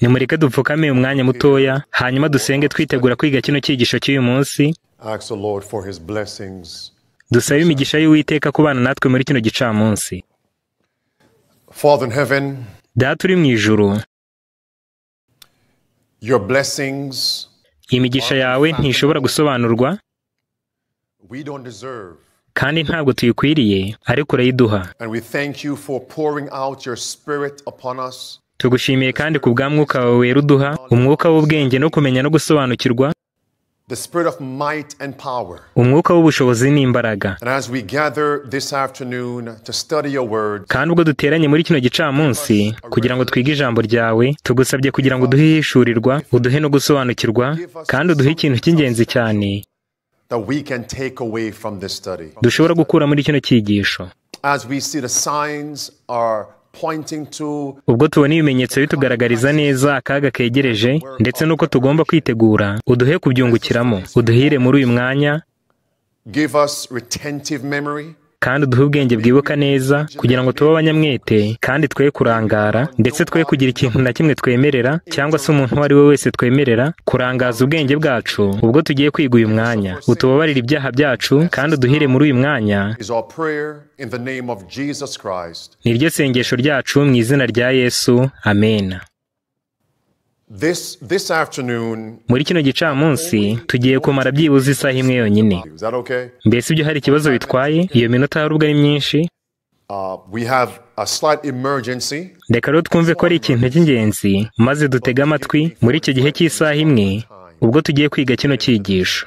nimureke dupfukame umwanya mutoya hanyuma dusenge twitegura kwiga kino cyigisho cy'uyu munsi dusabe imigisha y'uwiteka kubana natwe muri kino gicamunsi data uri mu ijuru imigisha yawe ntishobora gusobanurwa kandi ntabwo tuyikwiriye ariko urayiduha tugushimiye kandi ku bwa mwuka wawe wera uduha umwuka w'ubwenge no kumenya no gusobanukirwa umwuka w'ubushobozi n'imbaraga kandi ubwo duteranye muri kino gicamunsi kugira ngo twige ijambo ryawe tugusabye kugira ngo uduhe ihishurirwa uduhe no gusobanukirwa kandi uduhe ikintu cy'ingenzi cyane dushobora gukura muri kino cyigisho ubwo tubona ibimenyetso bitugaragariza neza akaga kegereje ndetse n'uko tugomba kwitegura uduhe kubyungukiramo uduhire muri uyu mwanya kandi uduhe ubwenge bwibuka neza kugira ngo tube abanyamwete kandi twe kurangara ndetse twe kugira ikintu na kimwe twemerera cyangwa se umuntu uwo ari we wese twemerera kurangaza ubwenge bwacu ubwo tugiye kwiga uyu mwanya utubabarire ibyaha byacu kandi uduhire muri uyu mwanya ni ryo sengesho ryacu mu izina rya yesu amena muri kino gicamunsi tugiye kumara byibuze isaha imwe yonyine mbese ibyo hari ikibazo bitwaye iyo minota yarubwo ari myinshi uh, reka rero twumve ko ari ikintu cy'ingenzi maze dutege amatwi muri icyo gihe cy'isaha imwe ubwo tugiye kwiga kino cyigisho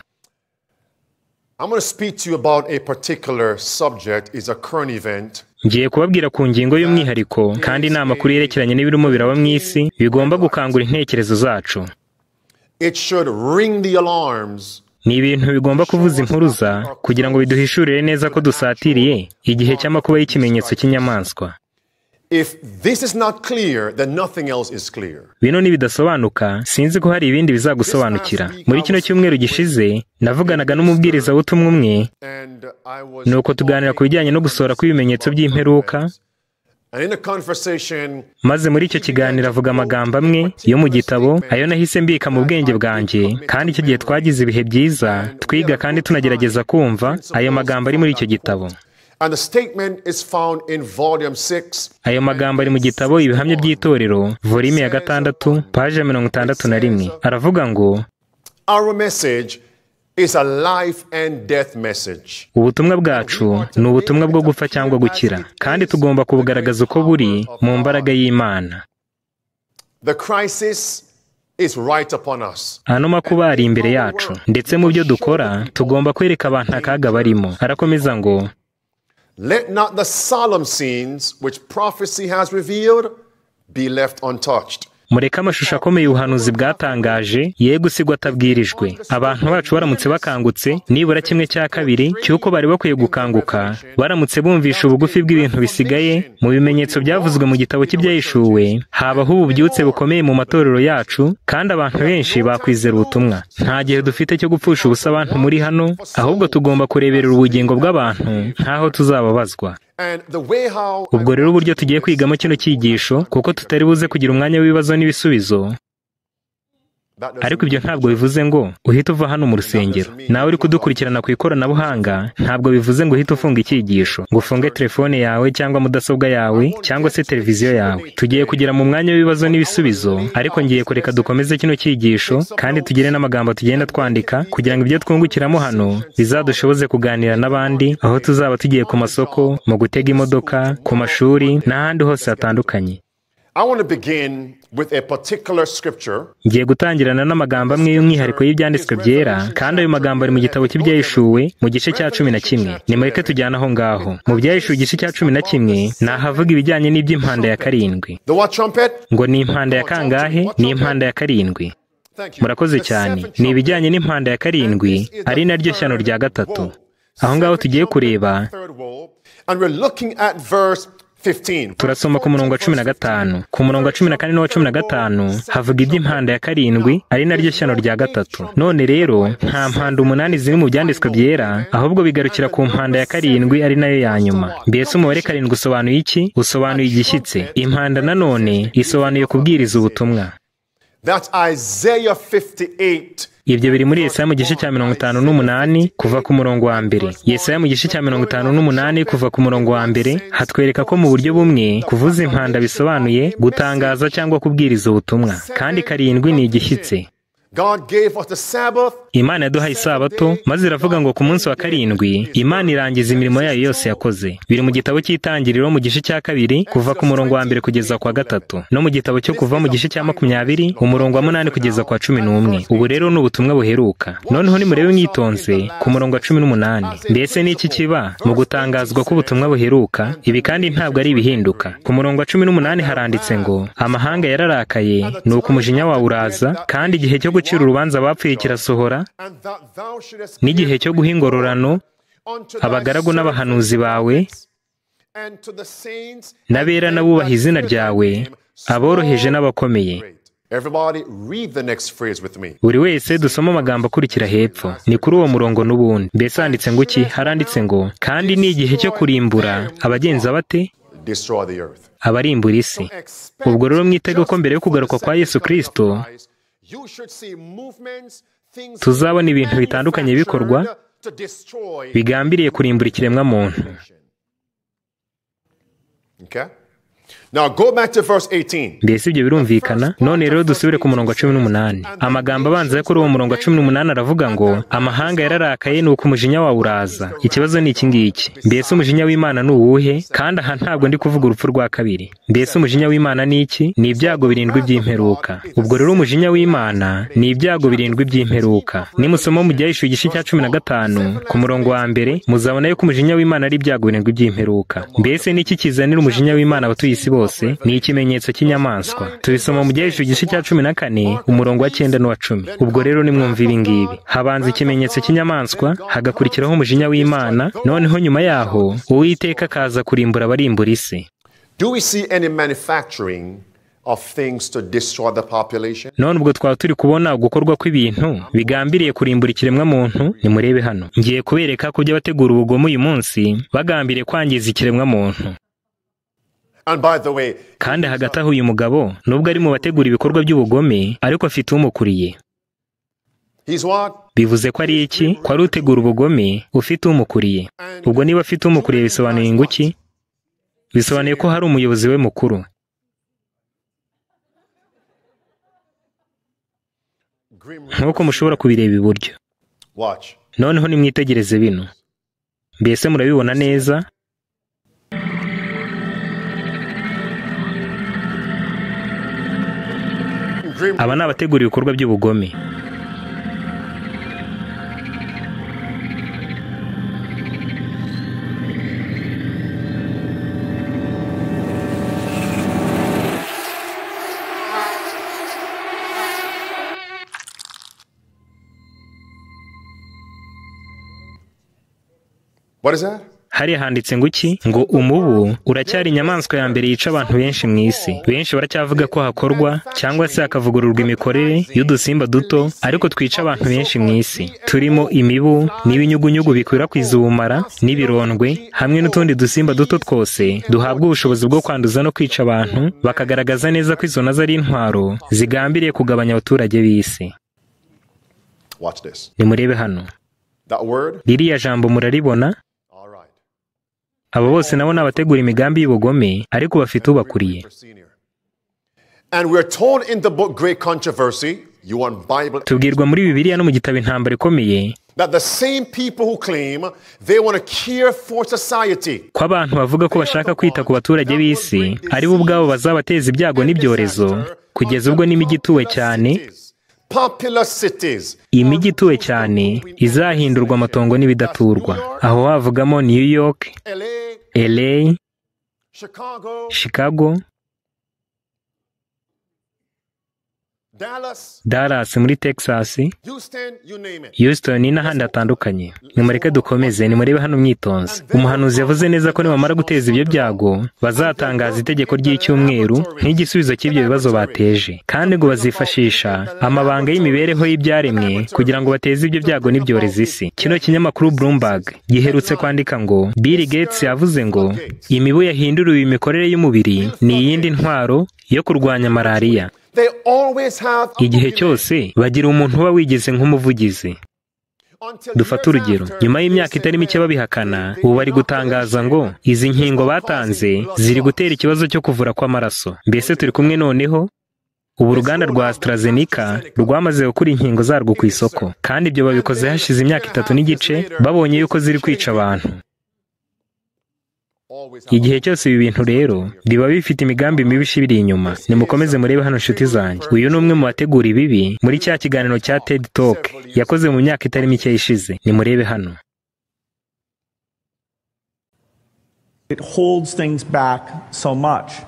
I'm going to speak to you about a particular subject, is a current event. ngiye kubabwira ku ngingo y'umwihariko kandi inama kuri yerekeranye n'ibirimo biraba mu isi bigomba gukangura intekerezo zacu ni ibintu bigomba kuvuza impuruza kugira ngo biduhishurire neza ko dusatiriye igihe cy'amakuba y'ikimenyetso cy'inyamaswa bino ni sinzi ko hari ibindi bizagusobanukira muri kino cyumweru gishize navuganaga n'umubwiriza w'utumwe umwe ni uko tuganira ku bijyanye no gusohora kw'ibimenyetso by'imperuka maze muri icyo kiganiro avuga amagambo amwe yo mu gitabo ayo nahise mbika mu bwenge bwanjye kandi icyo gihe twagize ibihe byiza twiga kandi tunagerageza kumva ayo magambo ari muri icyo gitabo ayo magambo ari mu gitabo ibihamya by'itorero volime ya gatandatu paje mirongo itandatu na rimwe aravuga ngo ubutumwa bwacu ni ubutumwa bwo gupfa cyangwa gukira kandi tugomba kubugaragaza uko buri mu mbaraga y'imana hano makuba ari imbere yacu ndetse mu byo dukora tugomba kwereka abantu akaga barimo arakomeza ngo Let not the solemn scenes which prophecy has revealed be left untouched. mureke amashusho akomeye ubuhanuzi bwatangaje ye gusigwa atabwirijwe abantu bacu baramutse bakangutse nibura kimwe cya kabiri cy'uko bari bakwiye gukanguka baramutse bumvisha ubugufi bw'ibintu bisigaye mu bimenyetso byavuzwe mu gitabo cy'ibyahishuwe habaho ububyutse bukomeye mu matorero yacu kandi abantu benshi bakwizera ubutumwa nta gihe dufite cyo gupfusha ubusa abantu muri hano ahubwo tugomba kureberera ubugingo bw'abantu nk'aho tuzababazwa ubwo rero uburyo tugiye kwigamo kino cyigisho kuko tutari buze kugira umwanya w'ibibazo n'ibisubizo ariko ibyo ntabwo bivuze ngo uhite uva hano mu rusengero nawe uri kudukurikirana ku ikoranabuhanga ntabwo bivuze ngo uhite ufunga icyigisho ngo ufunge telefone yawe cyangwa mudasobwa yawe cyangwa se televiziyo yawe tugiye kugera mu mwanya w'ibibazo n'ibisubizo ariko ngiye kureka dukomeze kino cyigisho kandi tugire n'amagambo tugenda twandika kugira ngo ibyo twungukiramo hano bizadushoboze kuganira n'abandi aho tuzaba tugiye ku masoko mu gutega imodoka ku mashuri n'ahandi hose hatandukanye ngiye gutangirana n'amagambo amwe y'umwihariko y'ibyanditswe byera kandi ayo magambo ari mu gitabo cy'ibyahishuwe mu gice cya cumi na kimwe nimureke tujyane aho ngaho mu byahishuwe igice cya cumi na kimwe ni ahavuga ibijyanye n'iby'impanda ya karindwi ngo ni impanda ya kangahe ni impanda ya karindwi murakoze cyane ni ibijyanye n'impanda ya karindwi ari naryo shyano rya gatatu aho ngaho tugiye kureba turasoma ku murongo wa cumi na gatanu ku murongo wa cumi na kane n'uwa cumi na gatanu havuga iby'impanda ya karindwi ari naryo shyano rya gatatu none rero nta mpanda umunani ziri mu byanditswe byera ahubwo bigarukira ku mpanda ya karindwi ari nayo ya nyuma mbese umubare karindwi usobanuye iki usobanuye igishyitse. impanda nanone isobanuye kubwiriza ubutumwa ibyo biri muri yesaya mu gice cya mirongo itanu n'umunani kuva ku murongo wa mbere yesaya mu gice cya mirongo itanu n'umunani kuva ku murongo wa mbere hatwereka ko mu buryo bumwe kuvuza impanda bisobanuye gutangaza cyangwa kubwiriza ubutumwa kandi karindwi ni igishyitsi imana yaduhaye isabato maze iravuga ngo ku munsi wa karindwi imana irangiza imirimo yayo yose yakoze biri mu gitabo cy'itangiriro mu gice cya kabiri kuva ku murongo wa mbere kugeza kwa gatatu no mu gitabo cyo kuva mu gice cya makumyabiri umurongo wa munani kugeza kwa cumi n'umwe ubu rero ni ubutumwa buheruka noneho nimurebe mwitonze ku murongo wa cumi n'umunani mbese niki kiba mu gutangazwa k'ubutumwa buheruka ibi kandi ntabwo ari ibihinduka ku murongo wa cumi n'umunani haranditse ngo amahanga yararakaye ni uko umujinya wawe uraza kandi igihe cyo gucira urubanza abapfuye kirasohora n'igihe cyo guha ingororano abagaragu n'abahanuzi bawe n'abera n'abubaha izina ryawe aboroheje n'abakomeye buri wese dusoma amagambo akurikira hepfo ni kuri uwo murongo n'ubundi mbese handitse ngo iki haranditse ngo kandi ni igihe cyo kurimbura abagenza bate abarimbura isi ubwo rero mwitege ko mbere yo kugaruka kwa yesu kirisito tuzabona ibintu bitandukanye bikorwa bigambiriye kurimbura ikiremwa muntu mbese ibyo birumvikana none rero dusubire ku murongo wa cumi n'umunani amagambo abanza yo kuri uwo murongo wa cumi n'umunani aravuga ngo amahanga yararakaye ni uko umujinya wawe uraza ikibazo ni iki ngiki mbese umujinya w'imana ni uwuhe kandi aha ntabwo ndi kuvuga urupfu rwa kabiri mbese umujinya w'imana ni iki ni ibyago birindwi by'imperuka ubwo rero umujinya w'imana ni ibyago birindwi by'imperuka nimusoma mu gihe igice cya cumi na gatanu ku murongo wa mbere muzabona yuko umujinya w'imana ari ibyago birindwi by'imperuka mbese ni iki kizanira umujinya w'imana abatuye isi bose bose ni ikimenyetso cy'inyamaswa tubisoma mu gihe igice cya cumi na kane umurongo wa cyenda n'uwa cumi ubwo rero nimwumva ibi ngibi habanza ikimenyetso cy'inyamaswa hagakurikiraho umujinya w'imana noneho nyuma yaho uwiteka akaza kurimbura abarimbura isi none ubwo twaba turi kubona gukorwa kw'ibintu bigambiriye kurimbura ikiremwa muntu nimurebe hano ngiye kubereka ko ujya bategura ubugome uyu munsi bagambiriye kwangiza ikiremwa muntu kandi hagati aho uyu mugabo nubwo ari mu bategura ibikorwa by'ubugome ariko afite umukuriye bivuze ko ari iki ko ari utegura ubugome ufite umukuriye ubwo niba afite umukuriye bisobanuye inguki bisobanuye ko hari umuyobozi we mukuru nk'uko mushobora kubireba iburyo noneho nimwitegereze bino mbese murabibona neza ibikorwa by'ubugome What is that? hariya handitse ngo iki ngo umubu uracyari inyamaswa ya mbere yica abantu benshi mu isi benshi baracyavuga ko hakorwa cyangwa se hakavugururwa imikorere y'udusimba duto ariko twica abantu benshi mu isi turimo imibu n'ibinyugunyugu bikwirakwiza ubumara n'ibirondwe hamwe n'utundi dusimba duto twose duhabwa ubushobozi bwo kwanduza no kwica abantu bakagaragaza neza ko izo nazo ari intwaro zigambiriye kugabanya abaturage b'isi nimurebe hano ririya jambo muraribona abo bose nabo ni abategura imigambi y'ubugome ariko bafite ubakuriye tubwirwa muri bibiliya no mu gitabo intambara ikomeye ko abantu bavuga ko bashaka kwita ku baturage b'isi ari ubwabo bazabateza ibyago n'ibyorezo kugeza ubwo n'imijyi ituwe cyane imijyi ituwe cyane izahindurwa amatongo n'ibidaturwa aho havugamo new york LA chicago Dallas muri Texas Houston n'ahandi hatandukanye nimureke dukomeze nimurebe hano umwitonzi umuhanuzi yavuze neza ko nibamara guteza ibyo byago bazatangaza itegeko ry'icyumweru nk'igisubizo cy'ibyo bibazo bateje kandi ngo bazifashisha amabanga y'imibereho y'ibyaremwe kugira ngo bateze ibyo byago n'ibyorezi isi kino kinyamakuru Bloomberg giherutse kwandika ngo Bill Gates yavuze ngo imibu yahinduriwe imikorere y'umubiri ni iyindi ntwaro yo kurwanya malariya igihe cyose bagira umuntu uba wigize nk'umuvugizi dufate urugero nyuma y'imyaka itari mike babihakana ubu bari gutangaza ngo izi nkingo batanze ziri gutera ikibazo cyo kuvura kw'amaraso mbese turi kumwe noneho ubu ruganda rwa AstraZeneca rwamaze gukura inkingo zarwo ku isoko kandi ibyo babikoze hashize imyaka itatu n'igice babonye yuko ziri kwica abantu igihe cyose ibi bintu rero biba bifite imigambi mibi ibiri inyuma nimukomeze murebe hano inshuti zanjye uyu ni umwe mu bategura ibibi muri cya kiganiro cya TED Talk yakoze mu myaka itari mike ishize nimurebe hano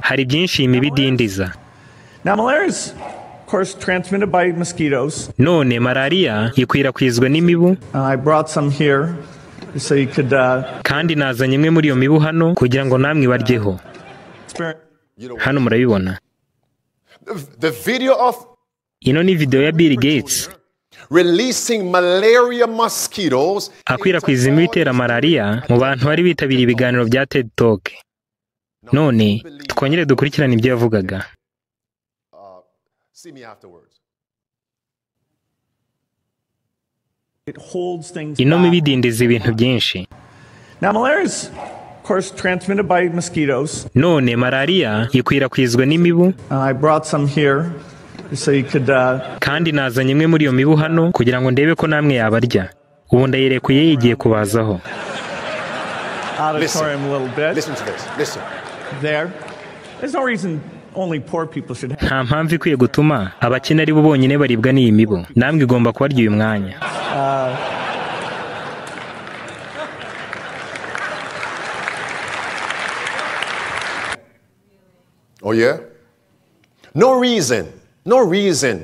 hari byinshi iyi mibi idindiza none malariya ikwirakwizwa n'imibu Uh, kandi nazanye imwe muri iyo mibu hano kugira ngo namwe ibaryeho hano murabibona ino ni videwo ya bill gates akwirakwiza imibu itera malariya mu bantu bari bitabiriye ibiganiro bya ted talk none twongere dukurikirane ibyo yavugaga uh, ino mibu idindiza ibintu byinshi none malariya ikwirakwizwa n'imibu uh, uh, kandi nazanye imwe muri iyo mibu hano kugira ngo ndebe ko namwe yabarya ubu ndayirekuye igiye kubazaho Listen. Listen to this. Listen. There. There's no reason nta mpamvu ikwiye gutuma abakene ari bo bonyine baribwa n'iyi mibu namwe igomba kubarya uyu mwanya uh, Oh, No reason. No reason.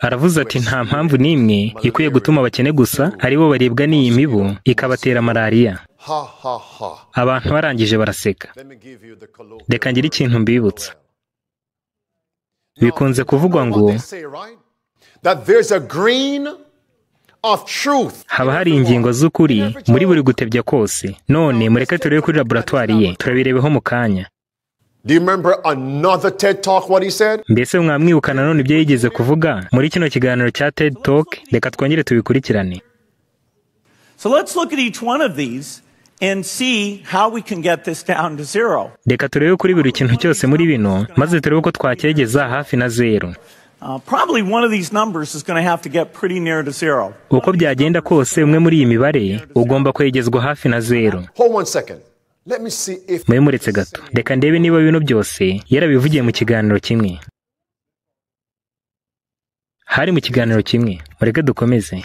aravuze ati nta mpamvu n'imwe ikwiye gutuma abakene gusa ari bo baribwa n'iyi mibu ikabatera malariya abantu barangije baraseka reka ngire ikintu mbibutsa bikunze kuvugwa ngo haba hari ingingo z'ukuri muri buri gutebya kose none mureke turebe kuri laboratwari ye turabirebeho mu kanya mbese mwamwibuka nanone ibyo yigeze kuvuga muri kino kiganiro cya ted talk reka twongere tubikurikirane reka turebe kuri buri kintu cyose muri bino maze turebe uko twakegeza hafi na zeru uh, uko byagenda kose umwe muri iyi mibare ugomba kwegezwa hafi na zeru mube muretse gato reka ndebe niba bino byose yarabivugiye mu kiganiro kimwe hari mu kiganiro kimwe mureke dukomeze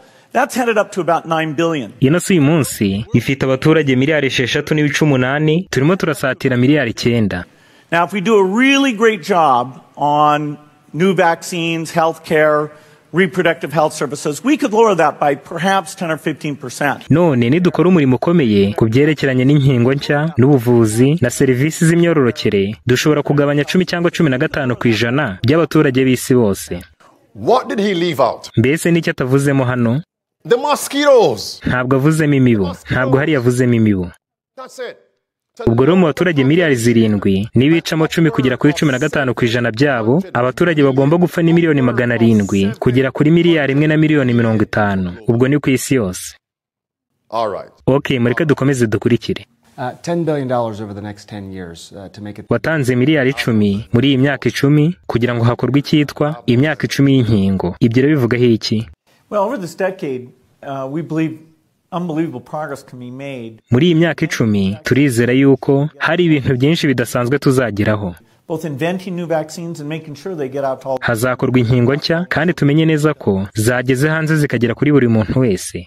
ino uyu munsi ifite abaturage miliyari esheshatu n'ibice umunani turimo turasatira miliyari icyenda new vaccines, healthcare, None nidukora umurimo ukomeye ku byerekeranye n'inkingo nshya n'ubuvuzi na serivisi z'imyororokere dushobora kugabanya cumi cyangwa cumi na gatanu ku ijana by'abaturage b'isi bose. What did Mbese n'icyo atavuzemo hano? ntabwo avuzemo imibu ntabwo hari avuzemo imibu ubwo rero mu baturage miliyari zirindwi n'ibicamo cumi kugera kuri cumi na gatanu ku ijana byabo abaturage bagomba gupfa ni miliyoni magana arindwi kugera kuri miliyari imwe na miliyoni mirongo itanu ubwo ni ku isi yose ok mureke dukomeze dukurikire uh, uh, watanze miliyari icumi muri iyi myaka icumi kugira ngo hakorwe icyitwa imyaka icumi y'inkingo ibyo rero bivugaho iki muri iyi myaka icumi turizera yuko hari ibintu byinshi bidasanzwe tuzageraho hazakorwa inkingo nshya kandi tumenye neza ko zageze hanze zikagera kuri buri muntu wese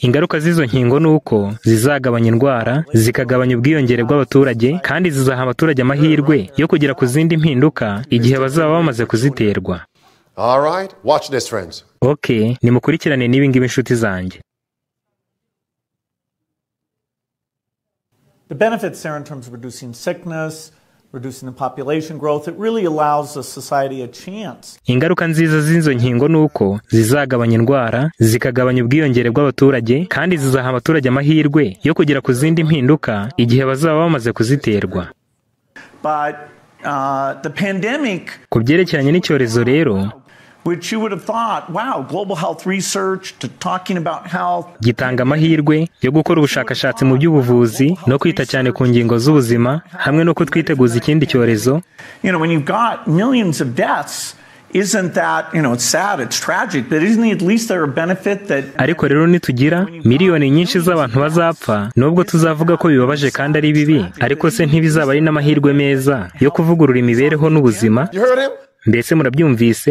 ingaruka z'izo nkingo ni uko zizagabanya indwara zikagabanya ubwiyongere bw'abaturage kandi zizaha abaturage amahirwe yo kugera ku zindi mpinduka igihe bazaba bamaze kuziterwa oke nimukurikirane n'ibingibi inshuti zanjye The benefits there in terms of reducing sickness, ingaruka nziza z'izo nkingo ni uko zizagabanya indwara zikagabanya ubwiyongere bw'abaturage kandi zizaha abaturage amahirwe yo kugera ku zindi mpinduka igihe bazaba bamaze kuziterwa uh, ku byerekeranye n'icyorezo rero gitanga amahirwe yo gukora ubushakashatsi mu by'ubuvuzi no kwita cyane ku ngingo z'ubuzima hamwe no kutwiteguza ikindi cyorezo ariko rero nitugira miliyoni nyinshi z'abantu bazapfa nubwo tuzavuga ko bibabaje kandi ari bibi ariko se ntibizaba ari n'amahirwe meza yo kuvugurura imibereho n'ubuzima mbese murabyumvise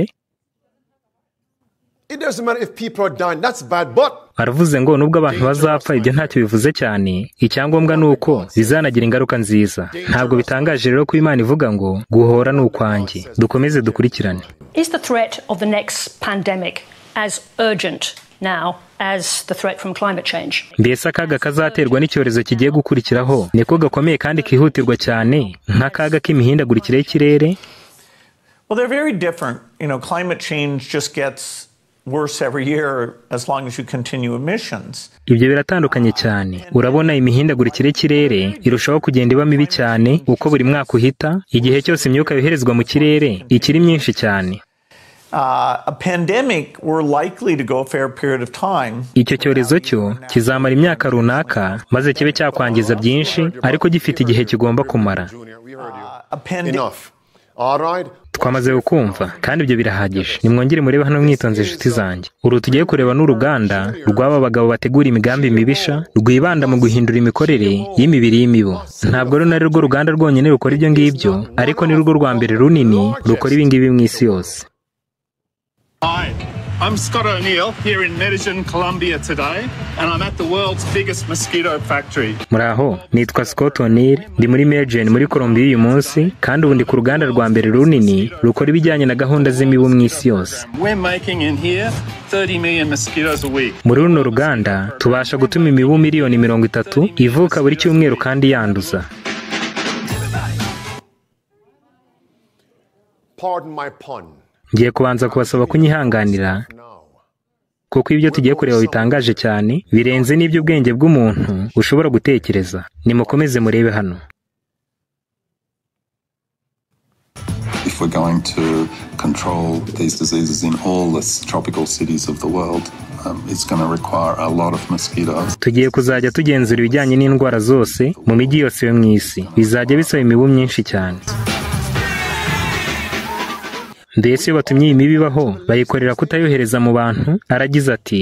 aravuze ngo nubwo abantu bazapfa ibyo ntacyo bivuze cyane icyangombwa ni uko bizanagira ingaruka nziza ntabwo bitangaje rero ko imana ivuga ngo guhora ni ukwanjye dukomeze dukurikirane mbese akaga kazaterwa n'icyorezo kigiye gukurikiraho niko gakomeye kandi kihutirwa cyane nk'akaga k'imihindagurikire y'ikirere ibyo biratandukanye cyane urabona imihindagurikire y'ikirere irushaho kugenda iba mibi cyane uko buri mwaka uhita igihe cyose imyuka yoherezwa mu kirere ikiri myinshi cyane uh, icyo cyorezo cyo kizamara imyaka runaka maze kibe cyakwangiza byinshi ariko gifite igihe kigomba kumara uh, twamaze kukumva kandi ibyo birahagije nimwongere murebe hano mwitonze inshuti zanjye uru tugiye kureba n'uruganda rw'aba bagabo bategura imigambi mibisha rwibanda mu guhindura imikorere y'imibiri y'imibu ntabwo ari na rwo ruganda rwonyine rukora ibyo ngibyo ariko ni rwo rwa mbere runini rukora ibingibi mu isi yose I'm Scott O'Neill here in Medellin, Colombia today, and I'm at the world's biggest mosquito factory. Muraho, nitwa Scott O'Neill, ndi muri Medellin muri Colombia uyu munsi, kandi ubu ndi ku ruganda rwa mbere runini rukora ibijyanye na gahunda z'imibu mu isi yose. We're making in here 30 million mosquitoes a week. Muri runo ruganda tubasha gutuma imibu miliyoni mirongo itatu ivuka buri cyumweru kandi yanduza. Pardon my pun. ngiye kubanza kubasaba kunyihanganira kuko ibyo tugiye kureba bitangaje cyane birenze n’iby’ubwenge bw'umuntu ushobora gutekereza nimukomeze murebe hano if we're going to control these diseases in all the tropical cities of the world um, it's going to require a lot of mosquitoes tugiye kuzajya tugenzura ibijyanye n'indwara zose mu mijyi yose yo mu isi bizajya bisaba imibu myinshi cyane mbese iyo batumye iyi mibi ibaho bayikorera kutayohereza mu bantu aragize ati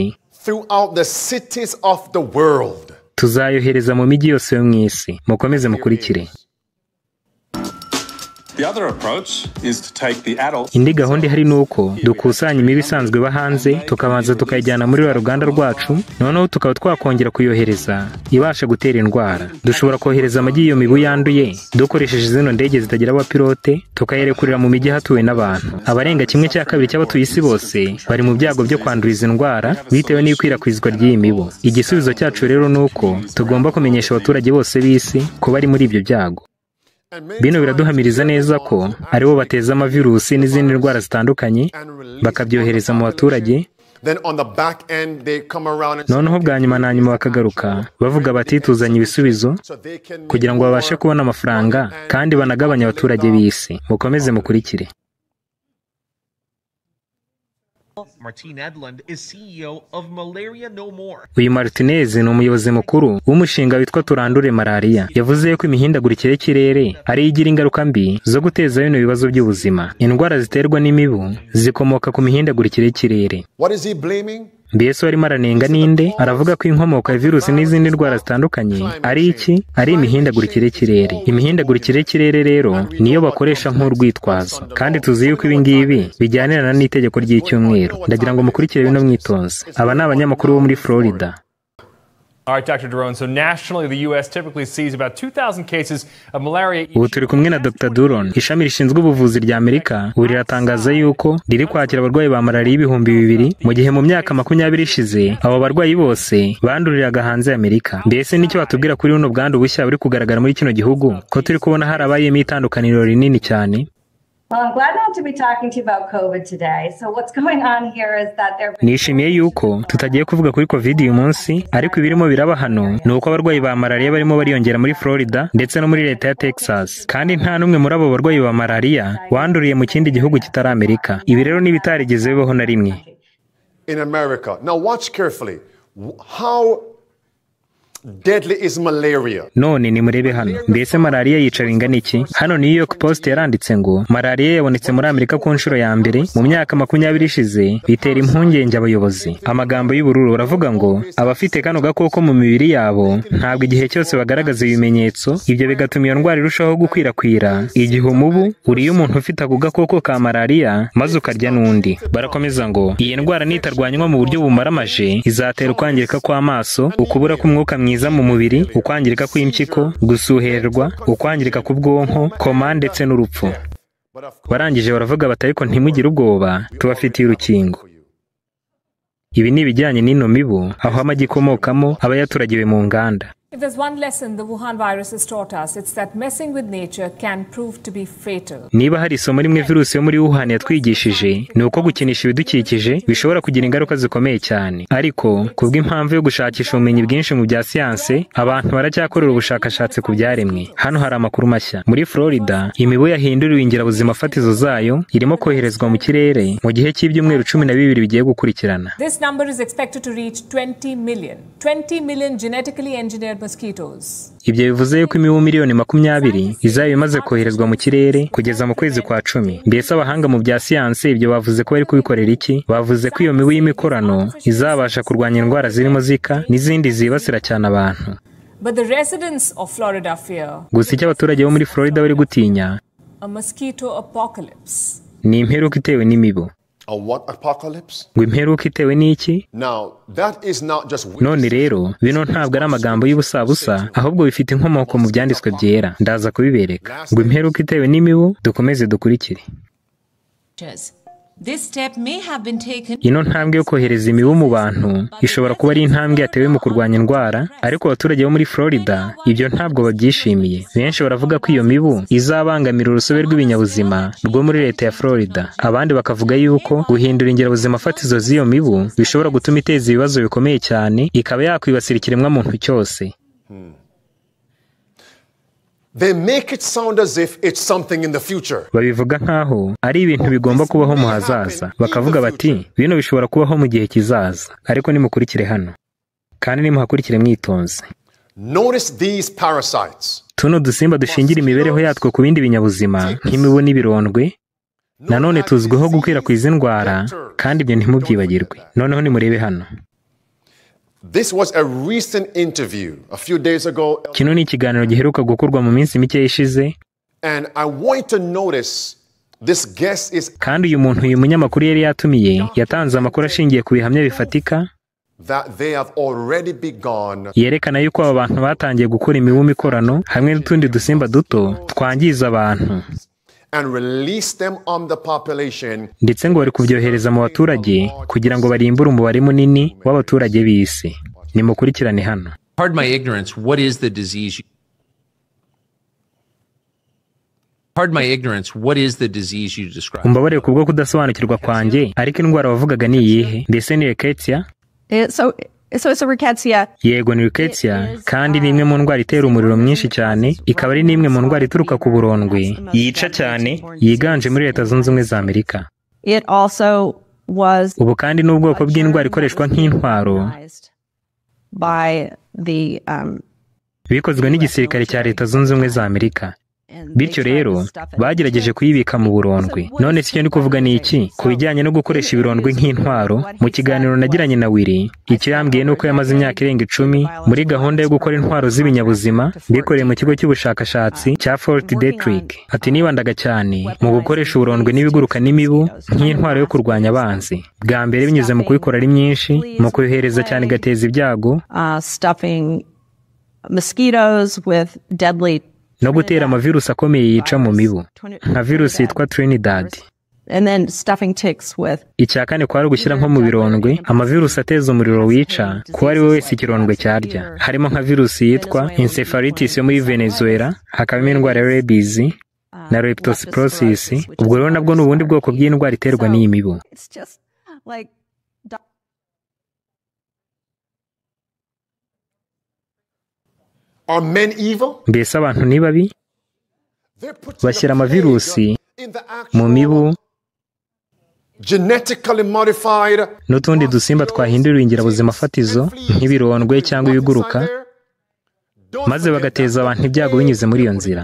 tuzayohereza mu mijyi yose yo mu isi mukomeze mukurikire indi gahunda ihari ni uko dukusanya imibu isanzwe iba hanze tukabanza tukayijyana muri ruriya ruganda rwacu noneho tukaba twakongera kuyohereza ibasha gutera indwara dushobora kohereza amagi iyo mibu yanduye dukoresheje zino ndege zitagira abapilote tukayerekurira mu mijyi hatuwe n'abantu abarenga kimwe cya kabiri cy'abatuye isi bose bari mu byago byo kwandura izi ndwara bitewe n'ikwirakwizwa ry'iyi mibu igisubizo cyacu rero ni uko tugomba kumenyesha abaturage bose b'isi ko bari muri ibyo byago bino biraduhamiriza neza ko ari bo bateza amavirusi n'izindi ndwara zitandukanye bakabyohereza mu baturage noneho bwa nyuma na nyuma bakagaruka bavuga batituzanye ibisubizo kugira ngo babashe kubona amafaranga kandi banagabanye abaturage b'isi mukomeze mukurikire Martin Edlund is CEO of Malaria No More. Uyu Martinez ni umuyobozi mukuru w'umushinga witwa Turandure Malaria. Yavuze ko imihindagurikire y'ikirere ari igira ingaruka mbi zo guteza bino bibazo by'ubuzima. Indwara ziterwa n'imibu zikomoka ku mihindagurikire y'ikirere. What is he blaming? mbese warimo aranenga ninde aravuga ko inkomoko ya virusi n'izindi ndwara zitandukanye ari iki ari imihindagurikire y'ikirere imihindagurikire y'ikirere rero niyo bakoresha nk'urwitwazo kandi tuzi yuko ibi ngibi bijyanirana n'itegeko ry'icyumweru ndagira ngo mukurikire bino mwitonze aba ni abanyamakuru bo muri florida ubu turi kumwe na dr duron ishami rishinzwe ubuvuzi rya amerika ubu riratangaza yuko riri kwakira abarwayi ba malariya ibihumbi bibiri mu gihe mu myaka makumyabiri ishize abo barwayi bose banduriraga hanze Amerika mbese nicyo watubwira kuri buno bwandu bushya buri kugaragara muri kino gihugu ko turi kubona harabayemo itandukaniro rinini cyane nishimiye yuko tutagiye kuvuga kuri covid uyu munsi ariko ibirimo biraba hano ni uko abarwayi ba malariya barimo bariyongera muri florida ndetse no muri leta ya texas kandi nta n'umwe muri abo barwayi ba malariya wanduriye mu kindi gihugu kitari amerika ibi rero n'ibitarigeze bibaho na rimwe none nimurebe hano mbese malariya yica bingana iki hano new york post yaranditse ngo malariya yabonetse muri amerika ku nshuro ya mbere mu myaka makumyabiri ishize bitera impungenge abayobozi amagambo y'ubururu aravuga ngo abafite kano gakoko mu mibiri yabo ntabwo igihe cyose bagaragaza ibimenyetso ibyo bigatuma iyo ndwara irushaho gukwirakwira igihe umubu uriye umuntu ufite ako gakoko ka malariya maze ukarya n'undi barakomeza ngo iyi ndwara nitarwanywa mu buryo bumaramaje izatera ukwangirika kw'amaso ukubura k'umwuka mwiza mwiza mu mubiri ukwangirika kw'impyiko gusuherwa ukwangirika k'ubwonko koma ndetse n'urupfu barangije baravuga bati ariko ntimugire ubwoba tubafitiye urukingo ibi ni ibijyanye n'ino mibu aho amagi ikomokamo aba yaturagiwe mu nganda If there's one lesson the Wuhan virus has taught us, it's that messing with nature can prove to be fatal. Niba hari isomo rimwe virusi yo muri Wuhan yatwigishije, ni uko gukinisha ibidukikije bishobora kugira ingaruka zikomeye cyane. Ariko kubw'impamvu yo gushakisha ubumenyi bwinshi mu bya siyanse, abantu baracyakorera ubushakashatsi ku byaremwe. Hano hari amakuru mashya. Muri Florida, imibu yahinduriwe ingirabuzima fatizo zayo irimo koherezwa mu kirere mu gihe cy'ibyumweru cumi na bibiri bigiye gukurikirana. This number is expected to reach 20 million. 20 million genetically engineered ibyo bivuze yuko imibu miliyoni makumyabiri izaba imaze koherezwa mu kirere kugeza mu kwezi kwa cumi mbese abahanga mu bya siyansi ibyo bavuze ko bari kubikorera iki bavuze ko iyo mibu y'imikorano izabasha kurwanya indwara zirimo zika n'izindi zibasira cyane abantu gusa icyo abaturage bo muri florida bari gutinya ni imperuka itewe n'imibu ngo imperuka itewe n'iki none rero bino ntabwo ari amagambo y'ubusabusa ahubwo bifite inkomoko mu byanditswe byera ndaza kubibereka ngo imperuka itewe n'imibu dukomeze dukurikire ino ntambwe yo kohereza imibu mu bantu ishobora kuba ari intambwe yatewe mu kurwanya indwara ariko abaturage bo muri florida ibyo ntabwo babyishimiye benshi baravuga ko iyo mibu izabangamira urusobe rw'ibinyabuzima rwo muri leta ya florida abandi bakavuga yuko guhindura ingirabuzima fatizo z'iyo mibu bishobora gutuma iteza ibibazo bikomeye cyane ikaba yakwibasira ikiremwa muntu cyose hmm. they make it sound as if it's something in the future babivuga nk'aho ari ibintu bigomba kubaho mu hazaza bakavuga bati bino bishobora kubaho mu gihe kizaza ariko nimukurikire hano kandi nimuhakurikire mwitonze tuno dusimba dushingira imibereho yatwo ku bindi binyabuzima nk'imibu n'ibirondwe nanone tuzwiho gukwirakwiza indwara kandi ibyo ntimubyibagirwe noneho nimurebe hano kino ni ikiganiro giheruka gukorwa mu minsi mike ishize kandi uyu muntu uyu munyamakuru yari yatumiye yatanze amakuru ashingiye ku bihamya bifatika yerekana yuko aba bantu batangiye gukora imibu mikorano hamwe n'utundi dusimba duto twangiza abantu ndetse ngo bari kubyohereza mu baturage kugira ngo barimbure umubare munini w'abaturage b'isi nimukurikirane hano umbabarire ku bwo kudasobanukirwa kwanjye ariko indwara wavugaga ni iyihe ndetse ni riketiya eh, yego ni riketiya kandi ni imwe mu ndwara itera umuriro mwinshi cyane ikaba ari n'imwe mu ndwara ituruka ku burondwi yica cyane yiganje muri leta zunze ubumwe za amerika ubu kandi ni ubwoko bw'indwara ikoreshwa nk'intwaro um, bikozwe n'igisirikare cya leta zunze ubumwe za amerika bityo rero bagerageje kuyibika mu burondwe none si cyo ndi kuvuga ni iki ku bijyanye no gukoresha ibirondwe nk'intwaro mu kiganiro nagiranye na wiri icyo yambwiye ni uko yamaze imyaka irenga icumi muri gahunda yo gukora intwaro z'ibinyabuzima bikoreye mu kigo cy'ubushakashatsi uh, cya fort detrick uh, ati nibandaga cyane mu gukoresha uburondwe n'ibiguruka n'imibu nk'intwaro yo kurwanya abanzi bwa mbere binyuze mu kubikora ari myinshi mu kuyohereza cyane igateza ibyago uh, no gutera amavirusi akomeye yica mu mibu nka virusi yitwa trinidad icya kane kwari ugushyira nko mu birondwe amavirusi ateza umuriro wica kuwo ari we wese ikirondwe cyarya harimo nka virusi yitwa encephalitis yo muri venezuela hakabamo indwara ya rebizi na leptospirosis ubwo rero nabwo ni ubundi bwoko bw'indwara iterwa n'iyi mibu mbese abantu ni babi bashyira amavirusi mu mibu n'utundi dusimba twahindurira ingirabuzima fatizo nk'ibirondwe cyangwa ibiguruka maze bagateza abantu ibyago binyuze muri iyo nzira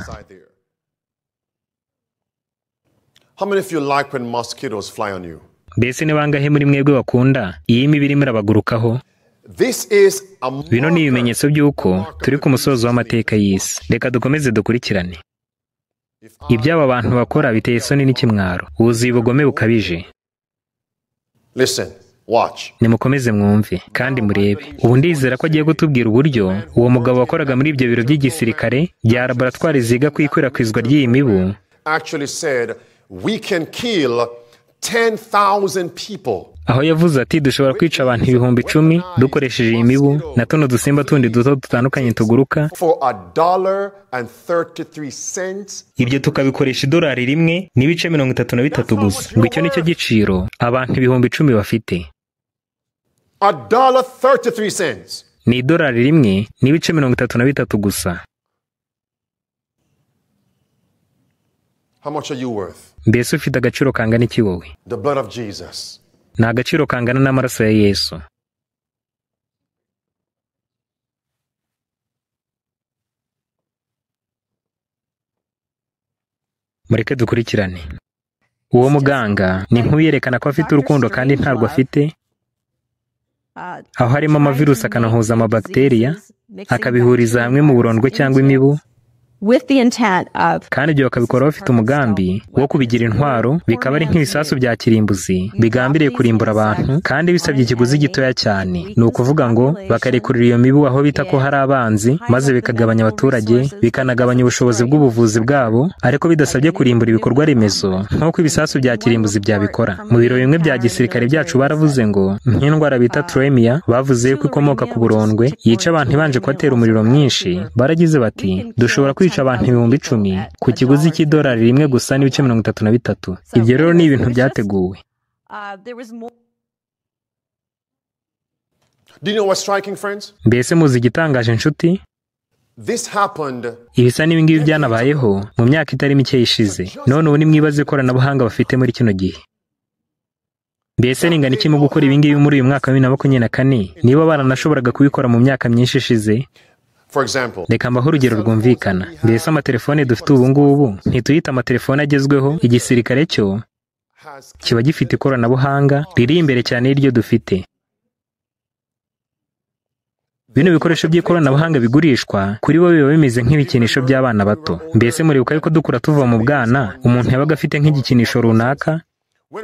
mbese ni bangahe muri mwebwe bakunda iyi mibi irimo irabagurukaho bino ni ibimenyetso by'uko turi ku musozi w'amateka y'isi reka dukomeze dukurikirane iby'aba bantu bakora biteye isoni n'ikimwaro wuzuye ubugome bukabije nimukomeze mwumve kandi murebe ubu ndizera ko agiye kutubwira uburyo uwo mugabo wakoraga muri ibyo biro by'igisirikare bya laboratwari ziga ku ikwirakwizwa ry'iyi mibu aho yavuze ati dushobora kwica abantu ibihumbi icumi dukoresheje iyi mibu na tuno dusimba tundi duto dutandukanye tuguruka ibyo tukabikoresha idorari rimwe n'ibice mirongo itatu na bitatu gusa ngo icyo ni cyo giciro abantu ibihumbi icumi bafite ni idorari rimwe n'ibice mirongo itatu na bitatu gusa mbese ufite agaciro kangana iki wowe ni agaciro kangana n'amaraso ya Yesu mureke dukurikirane uwo muganga ni nk'uyerekana ko afite urukundo kandi ntarwo afite aho harimo amavirusi akanahuza amabakteriya akabihuriza hamwe mu burondwe cyangwa imibu kandi igihe bakabikora bafite umugambi wo kubigira intwaro bikaba ari nk'ibisasu bya kirimbuzi bigambiriye kurimbura abantu kandi bisabye ikiguzi gitoya cyane ni ukuvuga ngo bakarekurira iyo mibu aho bita ko hari abanzi maze bikagabanya abaturage bikanagabanya ubushobozi bw'ubuvuzi bwabo ariko bidasabye kurimbura ibikorwa remezo nk'uko ibisasu bya kirimbuzi byabikora mu biro bimwe bya gisirikare byacu baravuze ngo nk'indwara bita turemiya bavuze ko ikomoka ku burondwe yica abantu ibanje kubatera umuriro mwinshi baragize bati dushobora kwica abantu ibihumbi icumi ku kiguzi cy'idolari rimwe gusa n'ibice mirongo itatu na bitatu ibyo rero ni ibintu byateguwe mbese muzi igitangaje inshuti ibisa n'ibingibi byanabayeho mu myaka itari mike yishize none ubu ni mwibaze ikoranabuhanga bafite muri kino gihe mbese ningana ikimo mu gukora ibingibi muri uyu mwaka wa bibiri na makumyabiri na kane niba baranashoboraga kubikora mu myaka myinshi ishize reka mbaho urugero rwumvikana mbese amatelefone dufite ubu ngubu ntituyite amatelefone agezweho igisirikare cyo kiba gifite ikoranabuhanga riri imbere cyane iryo dufite bino bikoresho by'ikoranabuhanga bigurishwa kuri bo biba bimeze nk'ibikinisho by'abana bato mbese muribuka yuko dukura tuva mu bwana umuntu yabaga afite nk'igikinisho runaka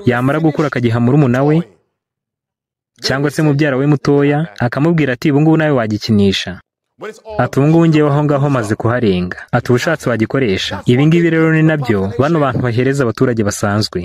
yamara gukura akagiha murumuna we cyangwa se mubyara we mutoya akamubwira ati ubu ngubu nawe wagikinisha ati ubu ngubu ngewe aho ngaho maze kuharenga ati ubushatse wagikoresha ibi rero ni nabyo bano bantu bahereza abaturage basanzwe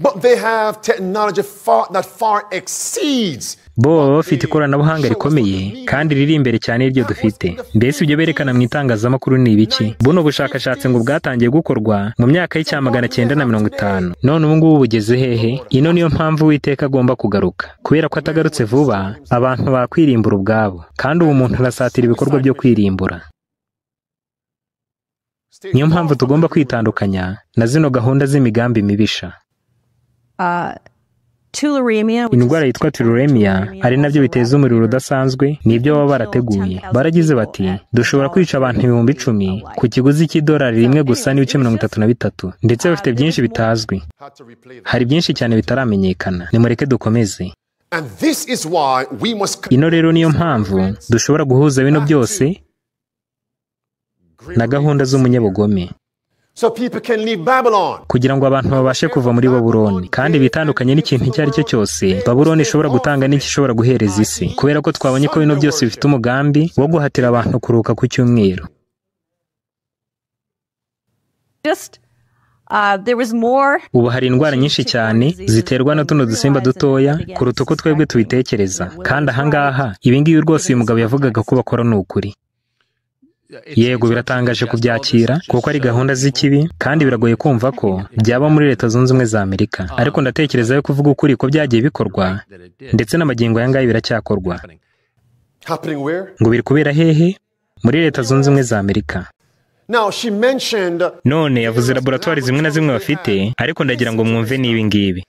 But they have technology far, that far exceeds bo bafite ikoranabuhanga rikomeye kandi riri imbere cyane iryo dufite mbese ibyo berekana mu itangazamakuru ni ibiki buno bushakashatsi ngo bwatangiye gukorwa mu myaka y'icya magana cyenda na mirongo itanu none ubu ngubu bugeze hehe ino niyo mpamvu uwiteka agomba kugaruka kubera ko atagarutse vuba abantu bakwirimbura ubwabo kandi ubu umuntu arasatira ibikorwa byo kwirimbura niyo mpamvu tugomba kwitandukanya na zino gahunda z'imigambi mibisha indwara yitwa tularemia ari nabyo biteza umuriro udasanzwe nibyo baba barateguye baragize bati dushobora kwica abantu ibihumbi icumi ku kiguzi cy'idolari rimwe gusa n'ibice mirongo itatu na bitatu ndetse bafite byinshi bitazwi hari byinshi cyane bitaramenyekana nimureke dukomeze ino rero niyo mpamvu dushobora guhuza bino byose na gahunda z'umunyabugome kugira ngo abantu babashe kuva muri baburoni kandi bitandukanye n'ikintu icyo ari cyo cyose baburoni ishobora gutanga n'icyo ishobora guhereza isi kubera ko twabonye ko bino byose bifite umugambi wo guhatira abantu kuruhuka ku cyumweru uh, ubu hari indwara nyinshi cyane ziterwa na tuno dusimba dutoya kuruta uko twebwe tubitekereza kandi ahangaha ibingibi rwose uyu mugabo yavugaga ko bakora ni ukuri yego biratangaje kubyakira kuko ari gahunda z'ikibi kandi biragoye kumva ko byaba muri leta zunze ubumwe za amerika ariko ndatekereza yo kuvuga ukuri ko byagiye bikorwa ndetse n'amagingo aya ngaya biracyakorwa ngo biri kubera hehe muri leta zunze ubumwe za amerika none yavuze laboratwari zimwe na zimwe bafite ariko ndagira ngo mwumve n'ibi ngibi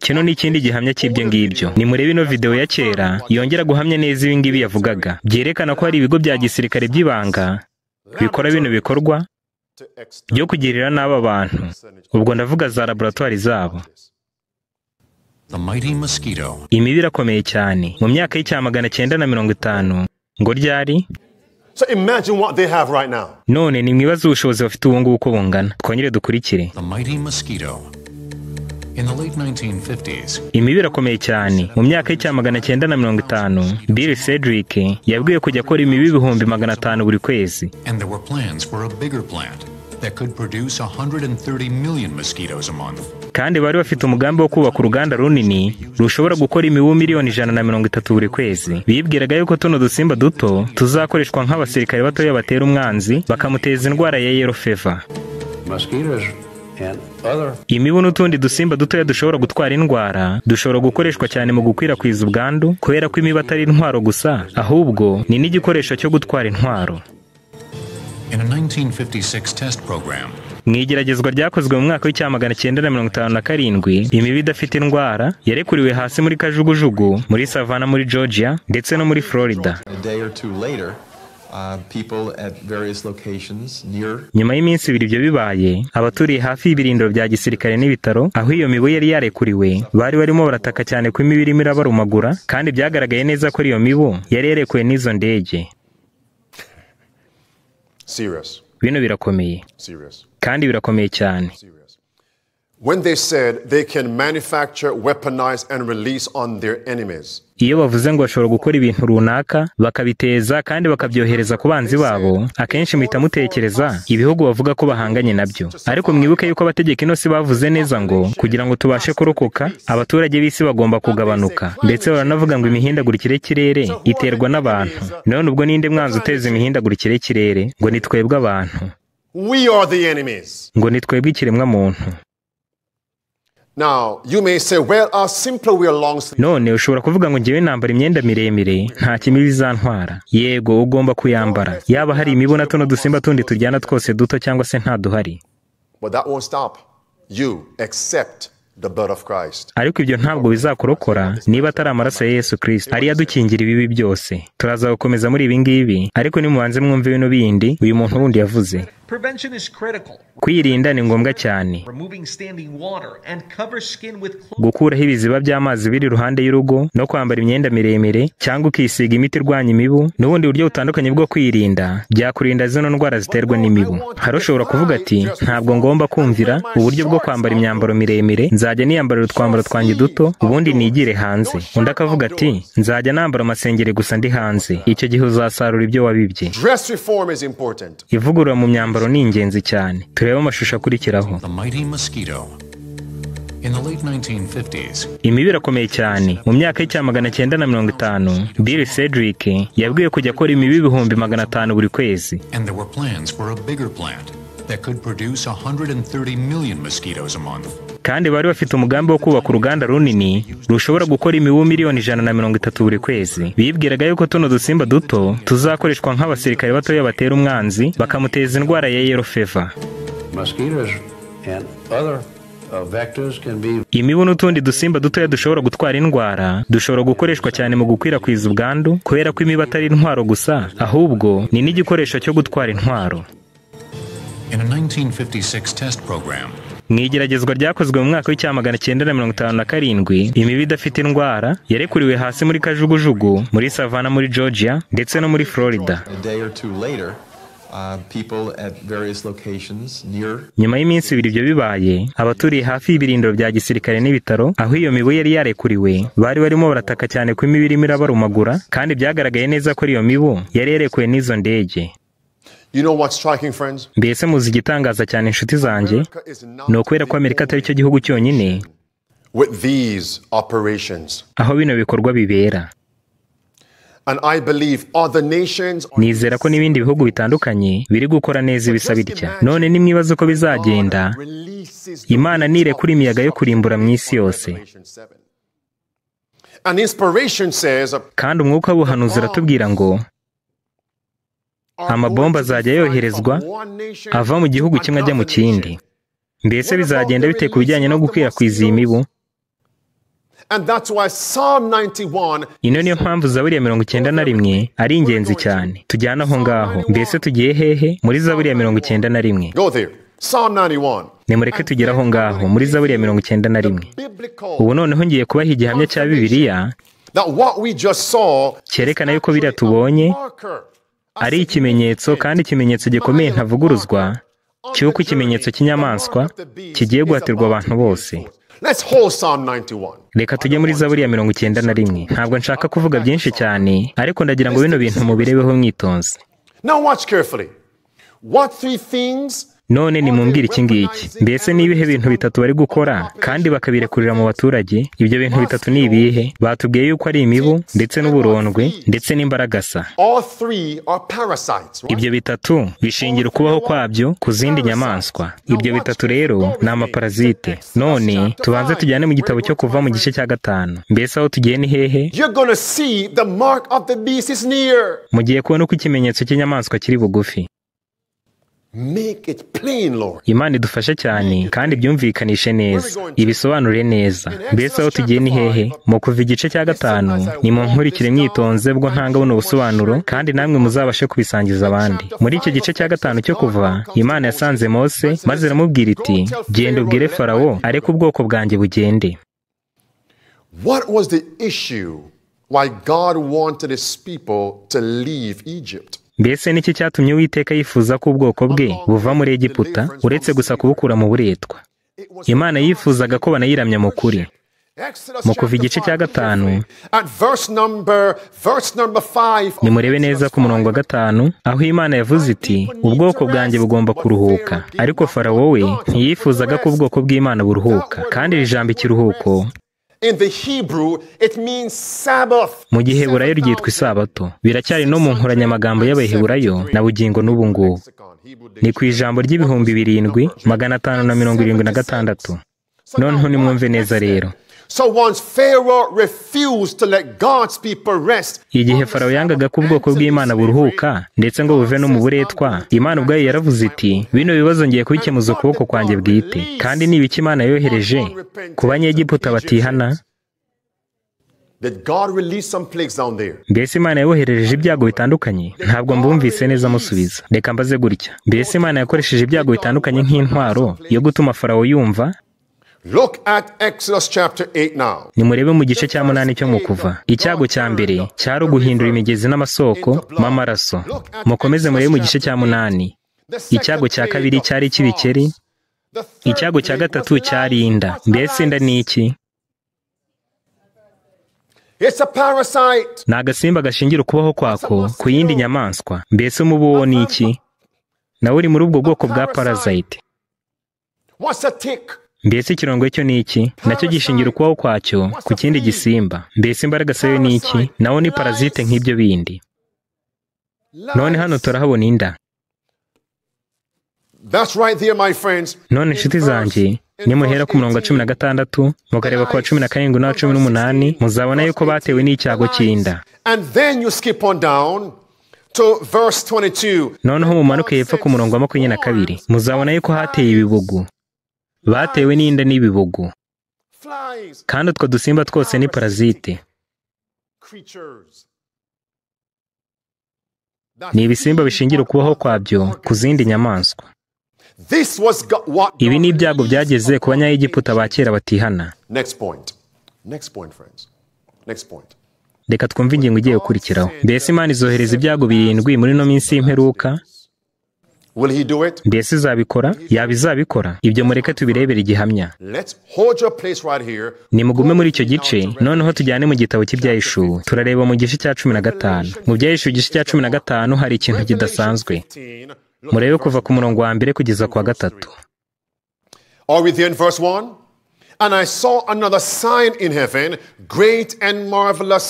kino ni ikindi gihamya cy'ibyo ngibyo ni muri videwo ya kera yongera guhamya neza ibi ngibi yavugaga byerekana ko hari ibigo bya gisirikare by'ibanga bikora bino bikorwa byo kugirira n'aba bantu ubwo ndavuga za laboratwari zabo imibu irakomeye cyane mu myaka y'icyamagana cyenda na mirongo itanu ngo ryari So imagine what they have right now. None ni mwibaze ubushobozi bafite ubu ngubu uko bungana. Twongere dukurikire. The mighty mosquito irakomeye cyane mu myaka y'icya magana cyenda na mirongo itanu bill cedric yabwiye kujya akora imibi ibihumbi magana atanu buri kwezi kandi bari bafite umugambi wo kubaka uruganda runini rushobora gukora imibu miliyoni ijana na mirongo itatu buri kwezi bibwiraga yuko tuno dusimba duto tuzakoreshwa nk'abasirikare batoya batera umwanzi bakamuteza indwara ya yero feva imibu n'utundi dusimba dutoya dushobora gutwara indwara dushobora gukoreshwa cyane mu gukwirakwiza ubwandu kubera ko imibu atari intwaro gusa ahubwo ni n'igikoresho cyo gutwara intwaro mu igeragezwa ryakozwe mu mwaka w'icyamagana cyenda na mirongo itanu na karindwi imibu idafite indwara yarekuriwe hasi muri kajugujugu muri savana muri georgia ndetse no muri florida uh, nyuma y'iminsi ibiri ibyo bibaye abaturiye hafi y'ibirindiro bya gisirikare n'ibitaro aho iyo mibu yari yarekuriwe bari barimo barataka cyane ko imibu irimo irabarumagura kandi byagaragaye neza ko iyo mibu yari yarekuwe n'izo ndege Serious. bino birakomeye kandi birakomeye cyane When they said they can manufacture, weaponize, and release on their enemies. iyo bavuze ngo bashobora gukora ibintu runaka bakabiteza kandi bakabyohereza ku banzi babo akenshi muhita mutekereza ibihugu bavuga ko bahanganye nabyo ariko mwibuke yuko abategeka ino si bavuze neza ngo kugira ngo tubashe kurokoka abaturage b'isi bagomba kugabanuka ndetse baranavuga ngo imihindagurikire y'ikirere iterwa n'abantu none ubwo ninde mwanzi uteza imihindagurikire y'ikirere ngo ni twebwe abantu ngo ni ikiremwa muntu none ushobora kuvuga ngo ngewe nambara imyenda miremire nta kimi bizantwara yego ugomba kuyambara yaba hari imibona tuno dusimba tundi tujyana twose duto cyangwa se ntaduhari. ariko ibyo ntabwo bizakurokora niba atari amaraso ya yesu kirisito ariyo adukingira ibibi byose turaza gukomeza muri ibi ngibi ariko nimubanze mwumve bino bindi uyu muntu wundi yavuze kwirinda ni ngombwa cyane gukuraho ibiziba by'amazi biri iruhande y'urugo no kwambara imyenda miremire cyangwa ukisiga imiti irwanya imibu n'ubundi buryo butandukanye bwo kwirinda byakurinda zino ndwara ziterwa n'imibu hari ushobora kuvuga ati ntabwo ngomba kumvira uburyo bwo kwambara imyambaro miremire nza nzajya niyambarira utwambaro twanjye duto ubundi nigire hanze undi akavuga ati nzajya nambara amasengeri gusa ndi hanze icyo gihe uzasarura ibyo wabibye ivugurura mu myambaro ni ingenzi cyane turebe amashusho akurikiraho imibi irakomeye cyane mu myaka y'icya magana cyenda na mirongo itanu bill cedric yabwiye kujya akora imibi ibihumbi magana atanu buri kwezi that could produce 130 million mosquitoes a month. kandi bari bafite umugambi wo kubaka uruganda runini rushobora gukora imibu miliyoni ijana na mirongo itatu buri kwezi bibwiraga yuko tuno dusimba duto tuzakoreshwa nk'abasirikare batoya batera umwanzi bakamuteza indwara ya yero feva uh, imibu n'utundi dusimba dutoya dushobora gutwara indwara dushobora gukoreshwa cyane mu gukwirakwiza ubwandu kubera ko imibu atari intwaro gusa ahubwo ni n'igikoresho cyo gutwara intwaro mu igeragezwa ryakozwe mu mwaka w'icyamagana cyenda na mirongo itanu na karindwi imibu idafite indwara yarekuriwe hasi muri kajugujugu muri savana muri georgia ndetse no muri florida uh, nyuma y'iminsi ibiri ibyo bibaye abaturiye hafi y'ibirindiro bya gisirikare n'ibitaro aho iyo mibu yari yarekuriwe bari barimo barataka cyane ko imibu irimo irabarumagura kandi byagaragaye neza ko iyo mibu yari yarekuwe n'izo ndege mbese muzi igitangaza cyane inshuti zanjye ni ukubera ko amerika atari cyo gihugu cyonyine aho bino bikorwa bibera nizera ko n'ibindi bihugu bitandukanye biri gukora neza ibisa bitya none nimwibaza uko bizagenda imana nirekura imiyaga yo kurimbura mu isi yose kandi umwuka w'ubuhanuzi uratubwira ngo amabomba azajya yoherezwa ava mu gihugu kimwe ajya mu kindi mbese bizagenda bite ku bijyanye no gukwirakwiza iyi mibu ino niyo mpamvu zaburiya mirongo icyenda na rimwe ari ingenzi cyane tujyane aho ngaho mbese tugiye hehe muri zaburiya mirongo icyenda na rimwe nimureke tugere aho ngaho muri zaburiya mirongo icyenda na rimwe ubu noneho ngiye kubaha igihamya cya bibiliya cyerekana yuko biriya tubonye ari ikimenyetso kandi ikimenyetso gikomeye ntavuguruzwa cy'uko ikimenyetso cy'inyamaswa kigiye guhatirwa abantu bose reka tujye muri zaburi ya mirongo icyenda na rimwe ntabwo nshaka kuvuga byinshi cyane ariko ndagira ngo bino bintu mubirebeho mwitonze none nimumbwire iki ngiki mbese ni ibihe bintu bitatu bari gukora kandi bakabirekurira mu baturage ibyo bintu bitatu ni ibihe batubwiye yuko ari imibu ndetse n'uburondwe ndetse n'imbaragasa ibyo bitatu bishingira ukubaho kwabyo ku zindi nyamaswa ibyo bitatu rero ni amaparazite none tubanze tujyane mu gitabo cyo kuva mu gice cya gatanu mbese aho tugiye ni hehe mugiye kubona uko ikimenyetso cy'inyamaswa kiri bugufi imana idufashe cyane kandi byumvikanishe neza ibisobanure neza mbese aho tugiye ni hehe mu kuva igice cya gatanu ni mu nkurikire mwitonze bwo buno busobanuro kandi namwe muzabashe kubisangiza abandi muri icyo gice cya gatanu cyo kuva imana yasanze mose maze iramubwira iti genda ubwire farawo areke ubwoko bwanjye bugende What was the issue why God wanted his people to mbese n'iki cyatumye uwiteka yifuza ko ubwoko bwe buva muri egiputa uretse gusa kubukura mu buretwa imana yifuzaga ko banayiramya mu kuri mu kuva igice cya gatanu nimurebe neza ku murongo wa gatanu aho imana yavuze iti ubwoko bwanjye bugomba kuruhuka ariko farawo we ntiyifuzaga ko ubwoko bw'imana buruhuka kandi iri jambo ikiruhuko mu giheburayo ryitwa isabato biracyari no mu nkoranyamagambo y'abaheburayo na bugingo n'ubu ni ku ijambo ry'ibihumbi birindwi magana atanu na mirongo irindwi na gatandatu noneho nimwumve neza rero igihe farawo yangaga ko ubwoko bw'imana buruhuka ndetse ngo buve no mu buretwa imana ubwayo yaravuze iti bino bibazo ngiye kubikemuza ukuboko kwanjye bwite kandi ni ibiki imana yohereje ku banyegiputa batihana mbese imana yaboherereje ibyago bitandukanye ntabwo mbumvise neza amusubiza. reka mbaze gutya mbese imana yakoresheje ibyago bitandukanye nk'intwaro yo gutuma farawo yumva nimurebe mu gice cya munani cyo mu kuva icyago cya mbere cyari uguhindura imigezi n'amasoko m'amaraso mukomeze murebe mu gice cya munani icyago cya kabiri cyari icy'ibikeri icyago cya gatatu cyari inda mbese inda ni iki ni agasimba gashingira ukubaho kwako ku yindi nyamaswa mbese umubu wo ni iki nawe uri muri ubwo bwoko bwa parasite mbese ikirongwe cyo ni iki nacyo gishingira ukubaho kwacyo ku kindi gisimba mbese imbaraga se ni iki nawo ni parazite nk'ibyo bindi none hano turahabona inda none inshuti zanjye nimuhera ku murongo wa cumi na gatandatu mukareba ku wa cumi na karindwi n'uwa cumi n'umunani muzabona yuko batewe n'icyago cy'inda noneho mumanuke hepfo ku murongo wa makumyabiri na kabiri muzabona yuko hateye ibibugu batewe n'inda n'ibibugu kandi utwo dusimba twose ni parasite ni ibisimba bishingira ukubaho kwabyo ku zindi nyamaswa ibi ni ibyago byageze ku banyayigiputa ba kera batihana reka twumve ingingo igiye gukurikiraho mbese imana izohereza ibyago birindwi muri ino minsi y'imperuka mbese izabikora yaba izabikora ibyo mureke tubirebere igihamya nimugume muri icyo gice noneho tujyane mu gitabo cy'ibyahishuwe turareba mu gice cya cumi na gatanu mu byahishuwe igice cya cumi na gatanu hari ikintu kidasanzwe murebe kuva ku murongo wa mbere kugeza ku wa gatatu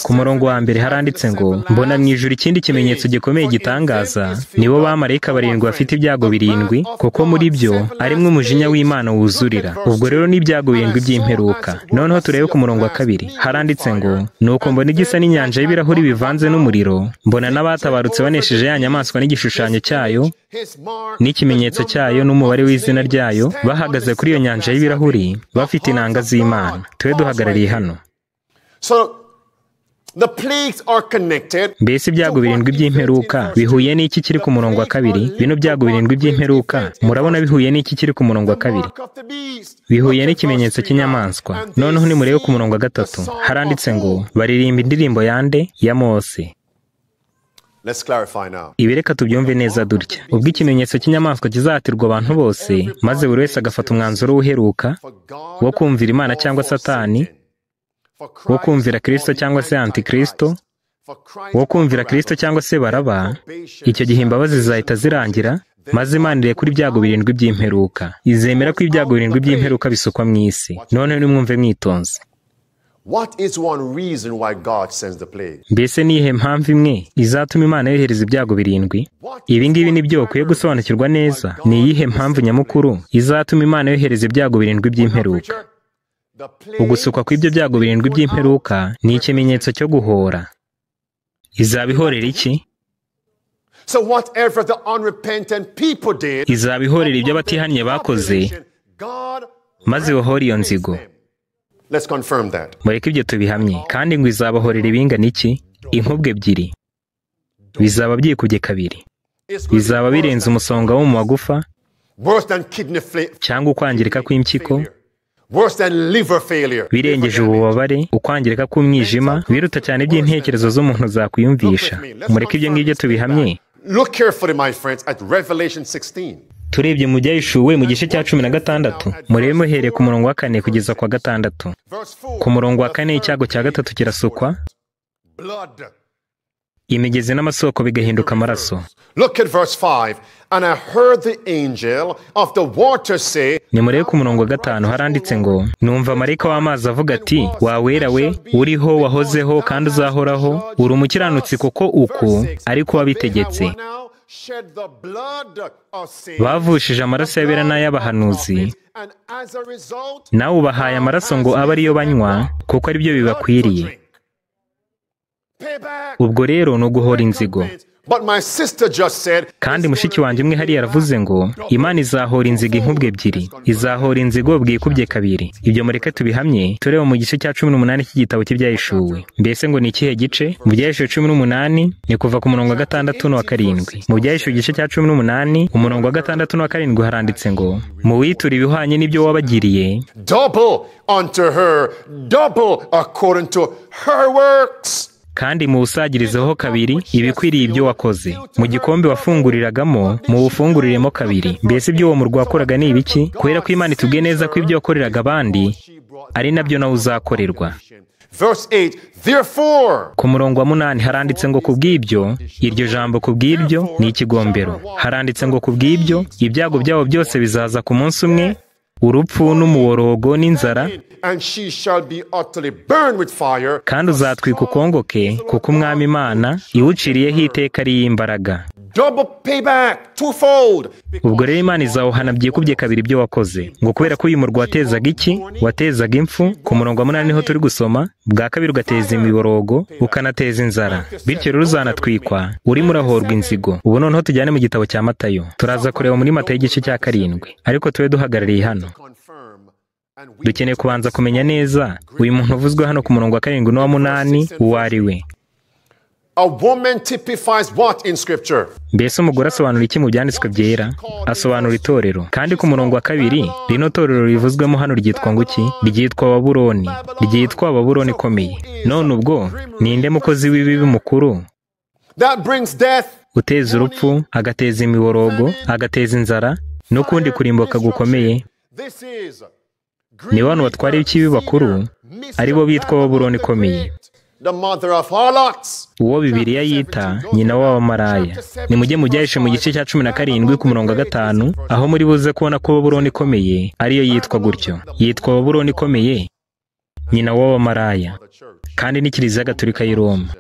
ku murongo wa mbere haranditse ngo mbona mu ijoro ikindi kimenyetso gikomeye gitangaza nibo bamarayika barindwi bafite ibyago birindwi kuko muri byo arimo umujinya w'imana wuzurira ubwo rero n’ibyago ibyago birindwi by'imperuka noneho turebe ku murongo wa kabiri haranditse ngo nuko mbona igisa n'inyanja y'ibirahuri bivanze n'umuriro mbona n'abatabarutse banesheje ya nyamaswa n'igishushanyo cyayo n'ikimenyetso cyayo n'umubare w'izina ryayo bahagaze kuri iyo nyanja y'ibirahuri bafite n'intanga z'imana tube duhagarariye hano mbese ibyago birindwi by'imperuka bihuye n'iki kiri ku murongo wa kabiri bino byago birindwi by'imperuka murabona bihuye n'iki kiri ku murongo wa kabiri bihuye n'ikimenyetso cy'inyamaswa noneho nimurebe ku murongo wa gatatu haranditse ngo baririmba indirimbo yande ya mose ibi tubyumve neza dutya ubwo ikimenyetso cy'inyamaswa kizatirwa abantu bose maze buri wese agafata umwanzuro w'uheruka wo kumvira imana cyangwa satani wo kumvira Kristo cyangwa se Antikristo, wo kumvira Kristo cyangwa se baraba icyo gihe imbabazi zizahita zirangira maze imana ire kuri ibyago birindwi by'imperuka izemera ko ibyago birindwi by'imperuka bisukwa mu isi noneho nimwumve mwitonze mbese ni ihe mpamvu imwe izatuma imana yohereza ibyago birindwi ibi ngibi ni byo ukwiye gusobanukirwa neza ni iyihe mpamvu nyamukuru izatuma imana yohereza ibyago birindwi by'imperuka ugusukwa kw'ibyo byago birindwi by'imperuka ni ikimenyetso cyo guhora izaba ihorera iki izaba ihorera ibyo abatihannye bakoze maze bahora iyo nzigo mureke ibyo tubihamye kandi ngo izabahorera ibingana iki inkubwe ebyiri bizaba byikubye kabiri bizaba birenze umusonga wo mu magufa cyangwa ukwangirika kw'impyiko birengeje ububabare ukwangirika k'umwijima biruta cyane by'intekerezo z'umuntu zakwiyumvisha mureke ibyo ngibyo tubihamye turebye mu byayishuwe mu gice cya cumi na gatandatu murebe muhereye ku murongo wa kane kugeza kwa gatandatu ku murongo wa kane icyago cya gatatu kirasukwa imigezi n'amasoko bigahinduka amaraso nimurebe ku murongo wa gatanu haranditse ngo numva marayika w'amazi avuga ati wawera we uriho wahozeho kandi uzahoraho uri umukiranutsi kuko uku ariko wabitegetse bavushije amaraso y'abera n'ay'abahanuzi nawe ubahaye amaraso ngo abe ariyo banywa kuko ari byo bibakwiriye ubwo rero ni uguhora inzigo kandi mushiki wanjye umwe hariya yaravuze ngo imana izahora inziga inkubwe ebyiri izahora inzigo bwikubye kabiri ibyo mureke tubihamye tureba mu gice cya cumi n'umunani cy'igitabo cy'ibyayishuwe mbese ngo ni ikihe gice mu byayishuwe cumi n'umunani ni kuva ku murongo wa gatandatu n'uwa karindwi mu byayishuwe igice cya cumi n'umunani umurongo wa gatandatu n'uwa karindwi haranditse ngo muwiture ibihwanye n'ibyo wabagiriye dobo unto her dobo according to her works kandi muwusagirezeho kabiri ibikwiriye ibyo wakoze mu gikombe wafunguriragamo muwufunguriremo kabiri mbese ibyo uwo murwa wakoraga ni ibiki kubera ko imana itubwiye neza ko ibyo wakoreraga abandi ari nabyo nawe uzakorerwa ku murongo wa munani haranditse ngo ku iryo jambo kubw’ibyo bw'ibyo ni ikigombero haranditse ngo ku ibyago byabo byose bizaza ku munsi umwe urupfu n'umuborogo n'inzara kandi uzatwika ukongo ke kuko umwami imana iwuciriyeho iteka ry'imbaraga ubwo rero imana izawuhana byikubye kabiri ibyo wakoze ngo kubera ko uyu murwa watezaga iki watezaga impfu ku murongo wa munani niho turi gusoma bwa kabiri ugateza imiborogo ukanateza inzara bityo rero uzanatwikwa urimo urahorwa inzigo ubu noneho tujyane mu gitabo cya matayo turaza kureba muri matayo igice cya karindwi ariko tube duhagarariye hano dukeneye kubanza kumenya neza uyu muntu uvuzwe hano ku murongo wa karindwi n'uwa munani uwo ari we mbese umugore asobanura iki mu byanditswe byera asobanura itorero kandi ku murongo wa kabiri rino torero rivuzwemo hano ryitwa nguki ryitwa baburoni ryitwa baburoni ikomeye none ubwo ninde mukozi w'ibibi mukuru uteza urupfu agateza imiborogo agateza inzara n'ukundi kurimbuka gukomeye ni bantu batwara ibikibi bakuru aribo bitwa baburoni ikomeye uwo Bibiliya yita nyina w'abamaraya nimujye mujyahishe mu gice cya cumi na karindwi ku murongo wa gatanu aho muri buze kubona ko baburoni ikomeye ariyo yitwa gutyo yitwa baburoni ikomeye nyina w'abamaraya kandi ni kiliziya gatolika y'i roma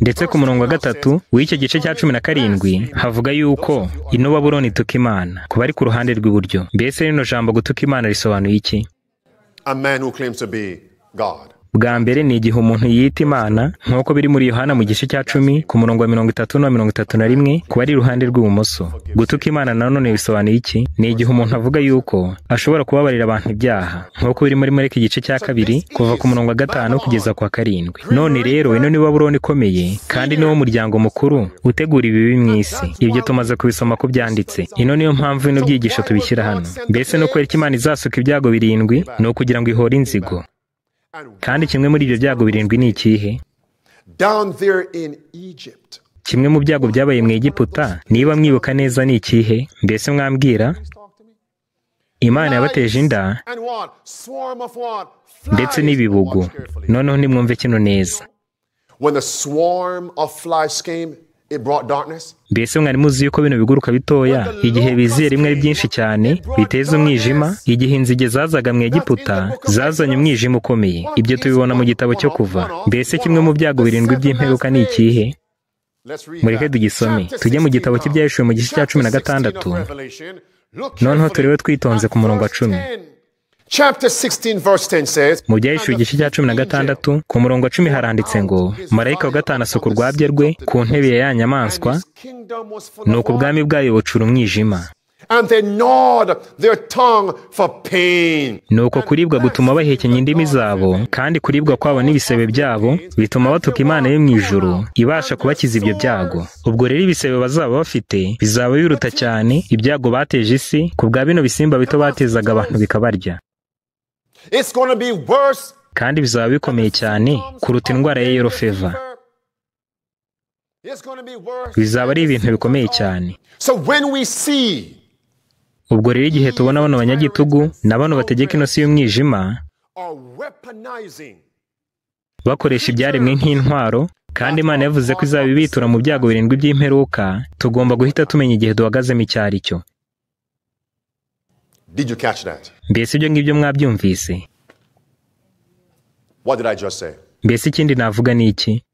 ndetse ku murongo wa gatatu w'icyo gice cya cumi na karindwi havuga yuko ino baburoni ituka imana ku bari ku ruhande rw'iburyo mbese rino jambo gutuka imana risobanuye iki bwa mbere ni igihe umuntu yiyita imana nk'uko biri muri yohana mu gice cya cumi ku murongo wa mirongo itatu na mirongo itatu na rimwe kuba ari iruhande rw'ibumoso gutuka imana none bisobanuye iki ni igihe umuntu avuga yuko ashobora kubabarira abantu ibyaha nk'uko biri muri mareka igice cya kabiri kuva ku murongo wa gatanu kugeza kwa karindwi none rero ino ni baburoni ikomeye kandi niwo muryango mukuru utegura ibibi mu isi ibyo tumaze kubisoma ku byanditse ino niyo mpamvu bino byigisho tubishyira hano mbese no kwereka imana izasuka ibyago birindwi ni ukugira ngo ihore inzigo kandi kimwe muri ibyo byago birindwi ni ikihe kimwe mu byago byabaye mu Egiputa niba mwibuka neza ni ikihe mbese mwambwira imana yabateje inda ndetse n'ibibugu noneho nimwumve kino neza mbese mwari muzi yuko bino biguruka bitoya igihe biziye rimwe ari byinshi cyane biteza umwijima igihe inzige zazaga mu egiputa zazanye umwijima ukomeye ibyo tubibona mu gitabo cyo kuva mbese kimwe mu byago birindwi by'imperuka ni ikihe mureke dugisome tujye mu gitabo cy'ibyahishwe mu gice cya cumi na gatandatu noneho turiwe twitonze ku murongo wa cumi mu gihesho igice cya cumi na gatandatu ku murongo wa cumi haranditse ngo marayika wa gatanu asuka urwabya rwe ku ntebe ya ya nyamaswa ni uko ubwami bwayo bucura umwijima ni uko kuribwa gutuma bahekenya indimi zabo kandi kuribwa kwabo n'ibisebe byabo bituma batuka imana yo mu ijuru ibasha kubakiza ibyo byago ubwo rero ibisebe bazaba bafite bizaba biruta cyane ibyago bateje isi ku bwa bino bisimba bito batezaga abantu bikabarya kandi bizaba bikomeye cyane kuruta indwara ya yero feva bizaba ari ibintu bikomeye cyane ubwo rero igihe tubona bano banyagitugu na bano bategeka inosi y'umwijima bakoresha ibyaremwe nk'intwaro kandi imana yavuze ko izaba ibitura mu byago birindwi by'imperuka tugomba guhita tumenya igihe duhagazemo icyo ari cyo Did you catch that? mbese ibyo ngibyo mwabyumvise What did I just say? mbese ikindi navuga ni iki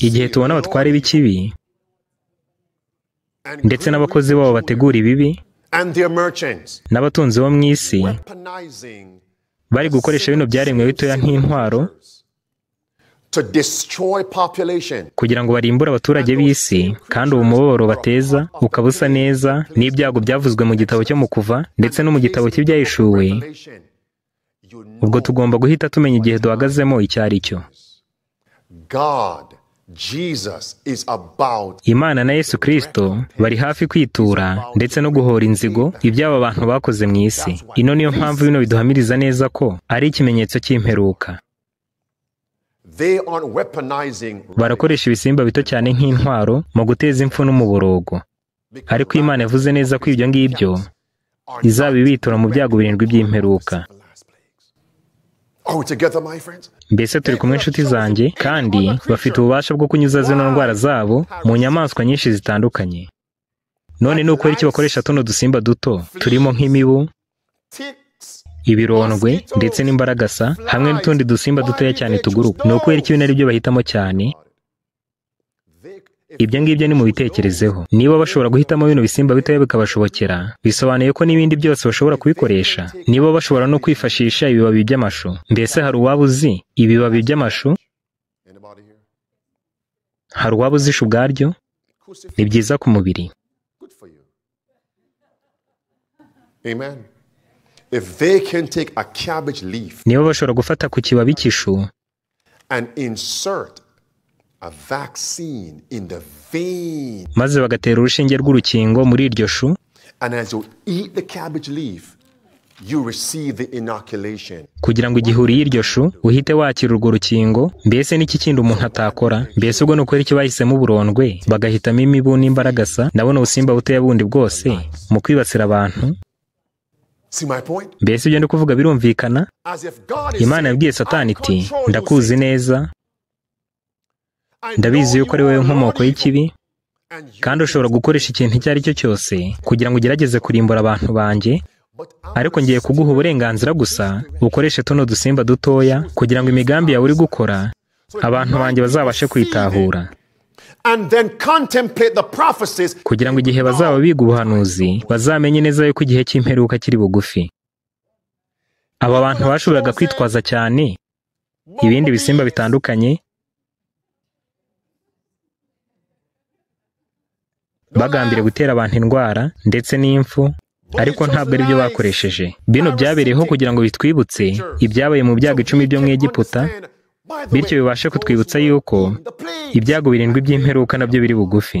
igihe tubona abatwara b'ikibi ndetse n'abakozi babo bategura ibibi n'abatunzi bo mu isi bari gukoresha bino byaremwe bitoya nk'intwaro kugira ngo barimbure abaturage b'isi kandi uwo mubabaro bateza ukaba usa neza n'ibyago byavuzwe mu gitabo cyo mu kuva ndetse no mu gitabo cy'ibyahishuwe ubwo tugomba guhita tumenya igihe duhagazemo icyo ari cyo imana na yesu kirisito bari hafi kwitura ndetse no guhora inzigo iby'aba bantu bakoze mu isi ino niyo mpamvu bino biduhamiriza neza ko ari ikimenyetso cy'imperuka barakoresha ibisimba bito cyane nk'intwaro mu guteza impfu n'umuborogo ariko imana yavuze neza ko ibyo ngibyo izabibitura mu byago birindwi by'imperuka oh, mbese turi kumwe inshuti zanjye kandi bafite ububasha bwo kunyuza zino ndwara zabo mu nyamaswa nyinshi zitandukanye none ni uko icyo bakoresha tuno dusimba duto turimo nk'imibu ibirondwe ndetse n'imbaragasa hamwe n'utundi dusimba dutoya cyane tuguruka ni ukwereka ibi ari byo bahitamo cyane ibyo ngibyo ni mu bitekerezeho niba bashobora guhitamo bino bisimba bitoya bikabashobokera bisobanuye ko n'ibindi byose bashobora kubikoresha niba bashobora no kwifashisha ibibabi by'amashu mbese hari uwaba uzi ibibabi by'amashu hari uwaba uzisha ubwaryo ni byiza ku mubiri Nibo bashobora gufata ku kibabi cy'ishu maze bagatera urushinge rw'urukingo muri iryo shu kugira ngo igihe uriye iryo shu uhite wakira urwo rukingo mbese n'iki kindi umuntu atakora mbese ubwo ni ukuri icyo bahisemo uburondwe bagahitamo imibu n'imbaragasa nabona ubusimba butoya bundi bwose mu kwibasira abantu mbese ibyo ndi kuvuga birumvikana imana yabwiye satani iti ndakuzi neza ndabizi yuko ari wowe nkomoko y'ikibi kandi ushobora gukoresha ikintu icyo ari cyo cyose kugira ngo ugerageze kurimbura abantu banjye ariko ngiye kuguha uburenganzira gusa bukoreshe tuno dusimba dutoya kugira ngo imigambi yawe uri gukora abantu banjye bazabashe kwitahura. kugira ngo igihe bazaba biga ubuhanuzi bazamenye neza yuko igihe cy'imperuka kiri bugufi aba bantu bashoboraga kwitwaza cyane ibindi bisimba bitandukanye bagambire gutera abantu indwara ndetse n'imfu ariko ntabwo ari byo bakoresheje bino byabereyeho kugira ngo bitwibutse ibyabaye mu byago icumi byo mu Egiputa bityo bibashe kutwibutsa yuko ibyago birindwi by'imperuka nabyo biri bugufi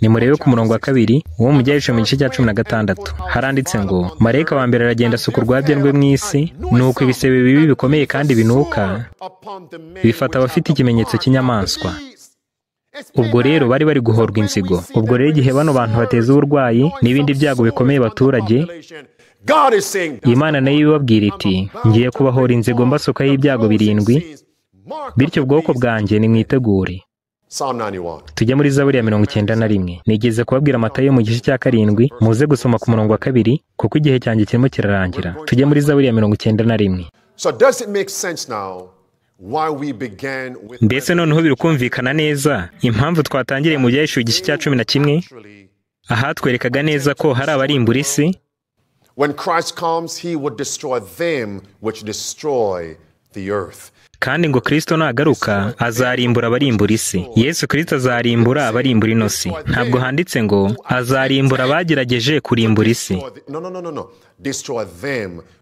nimurebe ku murongo wa kabiri uwo mu byarica mu gice cya cumi na gatandatu haranditse ngo marayika wa mbere aragenda asuka urwabya rwe mu isi nuko ibisebe bibi bikomeye kandi binuka bifata abafite ikimenyetso cy'inyamaswa ubwo rero bari bari guhorwa inzigo ubwo rero igihe bano bantu bateza uburwayi n'ibindi byago bikomeye abaturage imana nayo ibabwira iti ngiye kubahora inzigo mbasukaho y’ibyago birindwi bityo ubwoko bwanjye nimwitegure tujya muri ya mirongo icyenda na rimwe nigeze kubabwira amata yo mu gice cya karindwi muze gusoma ku murongo wa kabiri kuko igihe cyanjye kirimo kirarangira tujya muri ya mirongo icyenda na rimwe mbese noneho birukumvikana neza impamvu twatangiriye mu byaheshuwe igice cya cumi na kimwe ahatwerekaga neza ko hari abarimbura isi kandi ngo kirisito nagaruka azarimbura abarimbura isi yesu kirisito azarimbura abarimbura ino si ntabwo handitse ngo azarimbura abagerageje kurimbura isi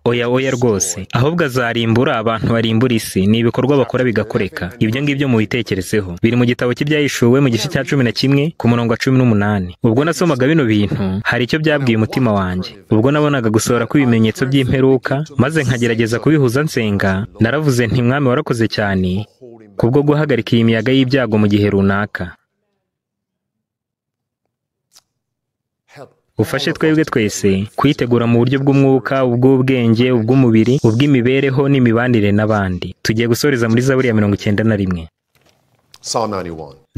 oya oya rwose ahubwo azarimbura abantu barimbura isi ni ibikorwa bakora bigakoreka ibyo ngibyo mubitekerezeho biri mu gitabo cy'ibyahishuwe mu gice cya cumi na kimwe ku murongo wa cumi n'umunani ubwo nasomaga bino bintu hari icyo byabwiye umutima wanjye ubwo nabonaga gusohora kw'ibimenyetso by'imperuka maze nkagerageza kubihuza nsenga naravuze nti mwami warakoze cyane kubwo guhagarika iyi miyaga y'ibyago mu gihe runaka ufashe twebwe twese kwitegura mu buryo bw'umwuka ubw'ubwenge ubw'umubiri ubw'imibereho n'imibanire n'abandi tugiye gusoreza muri zaburi ya mirongo icyenda na rimwe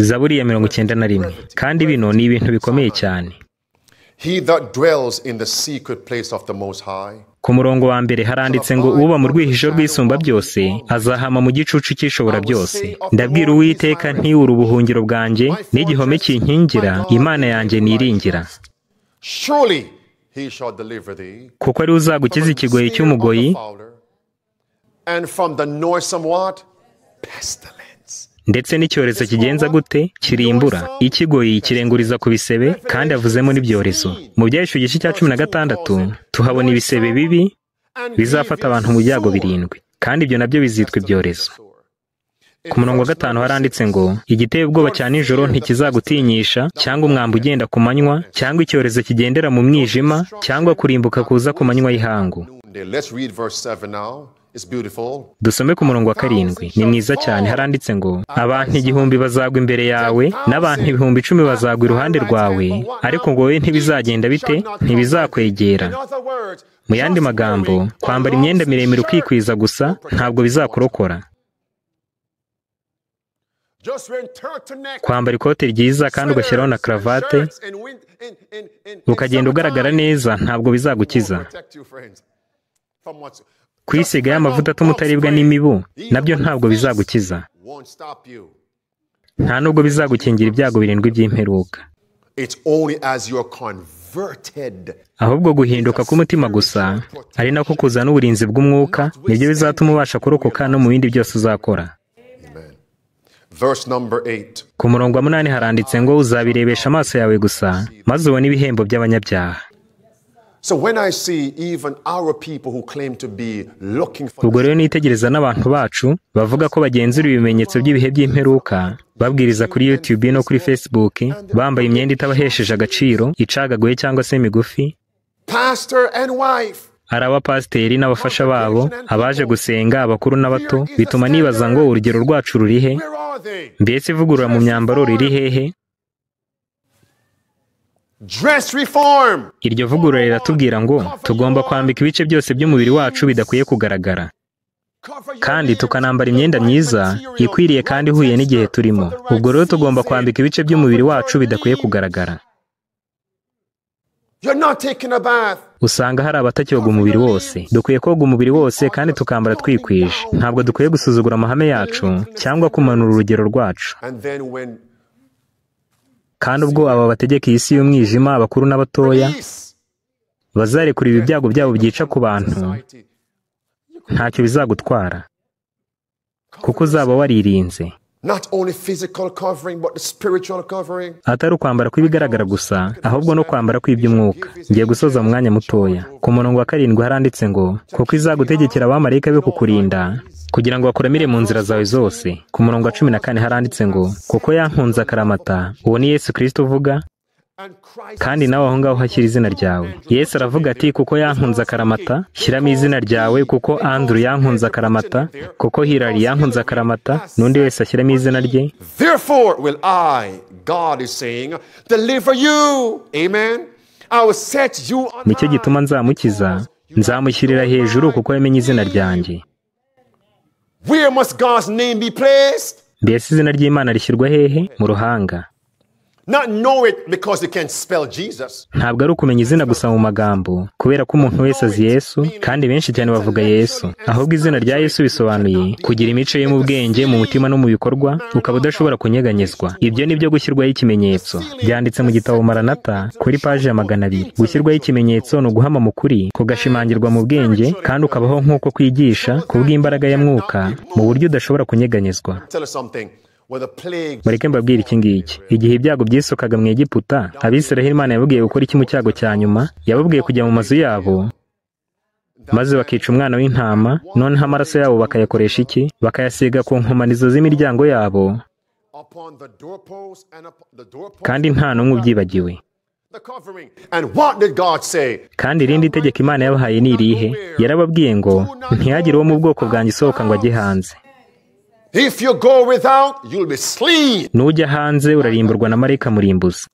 zaburi ya mirongo icyenda na rimwe kandi bino ni ibintu bikomeye cyane ku murongo wa mbere haranditse ngo uba mu rwihisho rw'isumba byose azahama mu gicucu cy'ishobora byose ndabwira uwiteka ntiwure ubuhungiro bwanjye n'igihome cy’inkingira, imana yanjye niringira kuko ari we uzagukiza ikigoyi cy'umugoyi ndetse n'icyorezo kigenza gute kirimbura ikigoyi kirenguriza ku bisebe kandi avuzemo n'ibyorezo mu byahesha igice cya cumi na gatandatu tuhabona ibisebe bibi bizafata abantu mu byago birindwi kandi ibyo nabyo bizitwa ibyorezo ku murongo wa gatanu haranditse ngo igiteye ubwoba cya nijoro ntikizagutinyisha cyangwa umwambi ugenda ku manywa cyangwa icyorezo kigendera mu mwijima cyangwa kurimbuka kuza ku manywa y'ihangu dusome ku murongo wa karindwi ni mwiza cyane haranditse ngo abantu igihumbi bazagwa imbere yawe n'abantu ibihumbi icumi bazagwa iruhande rwawe ariko ngo we ntibizagenda bite ntibizakwegera mu yandi magambo kwambara imyenda miremire ukikwiza gusa ntabwo bizakurokora kwambara ikote ryiza kandi ugashyiraho na karavate ukagenda ugaragara neza ntabwo bizagukiza kwisiga y'amavuta atuma utaribwa n'imibu nabyo ntabwo bizagukiza nta nubwo bizagukingira ibyago birindwi by'imperuka ahubwo guhinduka k'umutima gusa ari nako kuzana uburinzi bw'umwuka nibyo bizatuma ubasha kurokoka no mu bindi byose uzakora ku murongo wa munani haranditse ngo uzabirebesha amaso yawe gusa maze ubone ibihembo by'abanyabyaha ubwo rero nitegereza n'abantu bacu bavuga ko bagenzura ibimenyetso by'ibihe by'imperuka babwiriza kuri YouTube no kuri facebook bambaye imyenda itabahesheje agaciro icagaguye cyangwa se migufi pastor and wife ari abapasiteri n'abafasha babo abaje gusenga abakuru n'abato bituma nibaza ngo urugero rwacu rurihe mbese ivugurura mu myambaro riri hehe iryo vugurura riratubwira ngo tugomba kwambika ibice byose by'umubiri wacu bidakwiye kugaragara kandi tukanambara imyenda myiza ikwiriye kandi ihuye n'igihe turimo ubwo rero tugomba kwambika ibice by'umubiri wacu bidakwiye kugaragara usanga hari abatakiyoga umubiri wose dukwiye koga umubiri wose kandi tukambara twikwije ntabwo dukwiye gusuzugura amahame yacu cyangwa kumanura urugero rwacu kandi ubwo aba bategeka iyi si y'umwijima abakuru n'abatoya bazarekura ibi byago byabo byica ku bantu ntacyo bizagutwara kuko uzaba waririnze atari ukwambara kw'ibigaragara gusa ahubwo no kwambara kw'iby'umwuka ngiye gusoza mu mwanya mutoya ku murongo wa karindwi haranditse ngo kuko izagutegekera abamarayika be kukurinda kugira ngo bakuremire mu nzira zawe zose ku murongo wa cumi na kane haranditse ngo kuko yankunze akaramata uwo ni yesu kirisita uvuga kandi nawe aho ngaho hashyira izina ryawe yesu aravuga ati kuko yankunze akaramata shyiramo izina ryawe kuko Andrew yankunze akaramata kuko hirari yankunze akaramata n'undi wese ashyiramo izina rye nicyo gituma nzamukiza nzamushyirira hejuru kuko yamenye izina ryanjye mbese izina ry'imana rishyirwa hehe mu ruhanga ntabwo ari ukumenya izina gusa mu magambo kubera ko umuntu wese azi yesu kandi benshi cyane bavuga yesu ahubwo izina rya yesu bisobanuye kugira imico ye mu bwenge mu mutima no mu bikorwa ukaba udashobora kunyeganyezwa ibyo ni byo gushyirwaho ikimenyetso byanditse mu gitabo maranata kuri paji ya magana abiri gushyirwaho ikimenyetso ni uguhama mu kuri kugashimangirwa mu bwenge kandi ukabaho nk'uko kwigisha kubw’imbaraga ya mwuka mu buryo udashobora kunyeganyezwa mureke mbabwire iki ngiki igihe ibyago byisokaga mu Egiputa abisiraheli imana yababwiye gukora iki mu cyago cya nyuma yababwiye kujya mu mazu yabo maze bakica umwana w'intama noneho amaraso yabo bakayakoresha iki bakayasiga ku nkomanizo z'imiryango yabo kandi nta n'umwe ubyibagiwe kandi irindi tegeko imana yabahaye ni irihe yarababwiye ngo ntihagire uwo mu bwoko bwanjye isohoka ngo ajye hanze nujya hanze urarimburwa na marayika murimbuzi.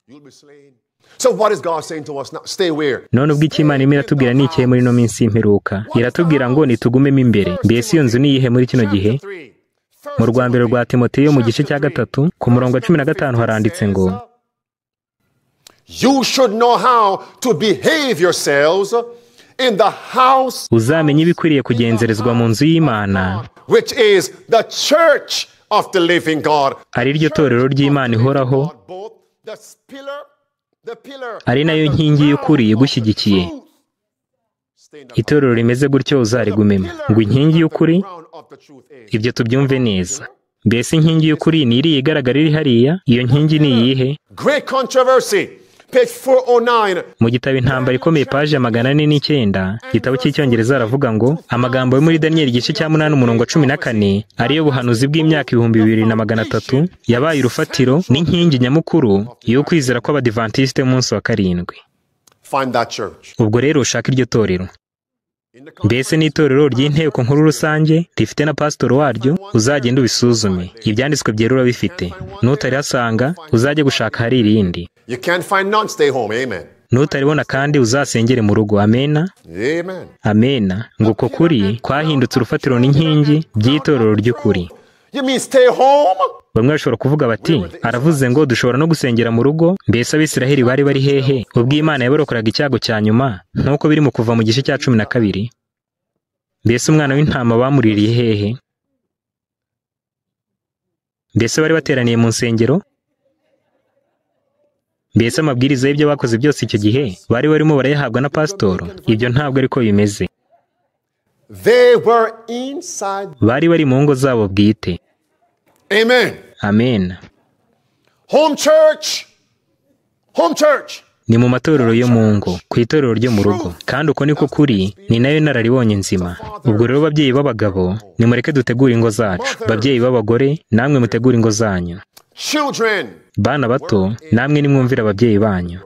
none ubwo icy'imana imana iratubwira ni ikihe muri ino minsi y'imperuka iratubwira ngo nitugumemo imbere mbese iyo nzu ni iyihe muri kino gihe mu rwambere rwa timoteyo mu gice cya gatatu ku murongo wa cumi na gatanu haranditse ngo uzamenye ibikwiriye kugenzerezwa mu nzu y'imana which is the church of the living God ari ryo torero ry'imana ihoraho ari nayo nkingi y'ukuri igushyigikiye itorero rimeze gutyo uzarigumemo ngo inkingi y'ukuri ibyo tubyumve neza mbese inkingi y'ukuri ni iriya igaragara iri hariya iyo nkingi ni iyihe Oh mu gitabo intambara ikomeye paji magana ane n'icyenda gitabo cy'icyongereza aravuga ngo amagambo yo muri Daniel igice cya munani umurongo wa cumi na kane ariyo buhanuzi bw'imyaka ibihumbi bibiri na magana atatu yabaye urufatiro n'inkingi nyamukuru y'ukwizera kw'abadivantisite munsi wa karindwi ubwo rero ushaka iryo torero mbese n'itorero ry'inteko nkuru rusange rifite na pasitori waryo uzagenda ubisuzume ibyanditswe byerura bifite n'utarihasanga uzajye gushaka hari irindi n'utaribona kandi uzasengere mu rugo amena amena ngo uko kuri kwahindutse urufatiro n'inkingi by'itorero ry'ukuri bamwe bashobora kuvuga bati aravuze ngo dushobora no gusengera mu rugo mbese abisiraheli bari bari hehe ubwo imana yabarokoraga icyago cya nyuma nk'uko biri mu kuva mu gice cya cumi na kabiri mbese umwana w'intama bamuririye hehe mbese bari bateraniye mu nsengero mbese amabwiriza y'ibyo bakoze byose icyo gihe bari barimo barayahabwa na pasitoro ibyo ntabwo ariko bimeze bari bari mu ngo zabo bwite Amen. Amen. Home church. Home church. ni mu matorero yo mu ngo ku itorero ryo mu rugo kandi uko niko kuri ni nayo nararibonye nzima ubwo rero babyeyi b'abagabo nimureke dutegure ingo zacu babyeyi b'abagore namwe mutegure ingo zanyu bana bato namwe nimwumvire ababyeyi banyu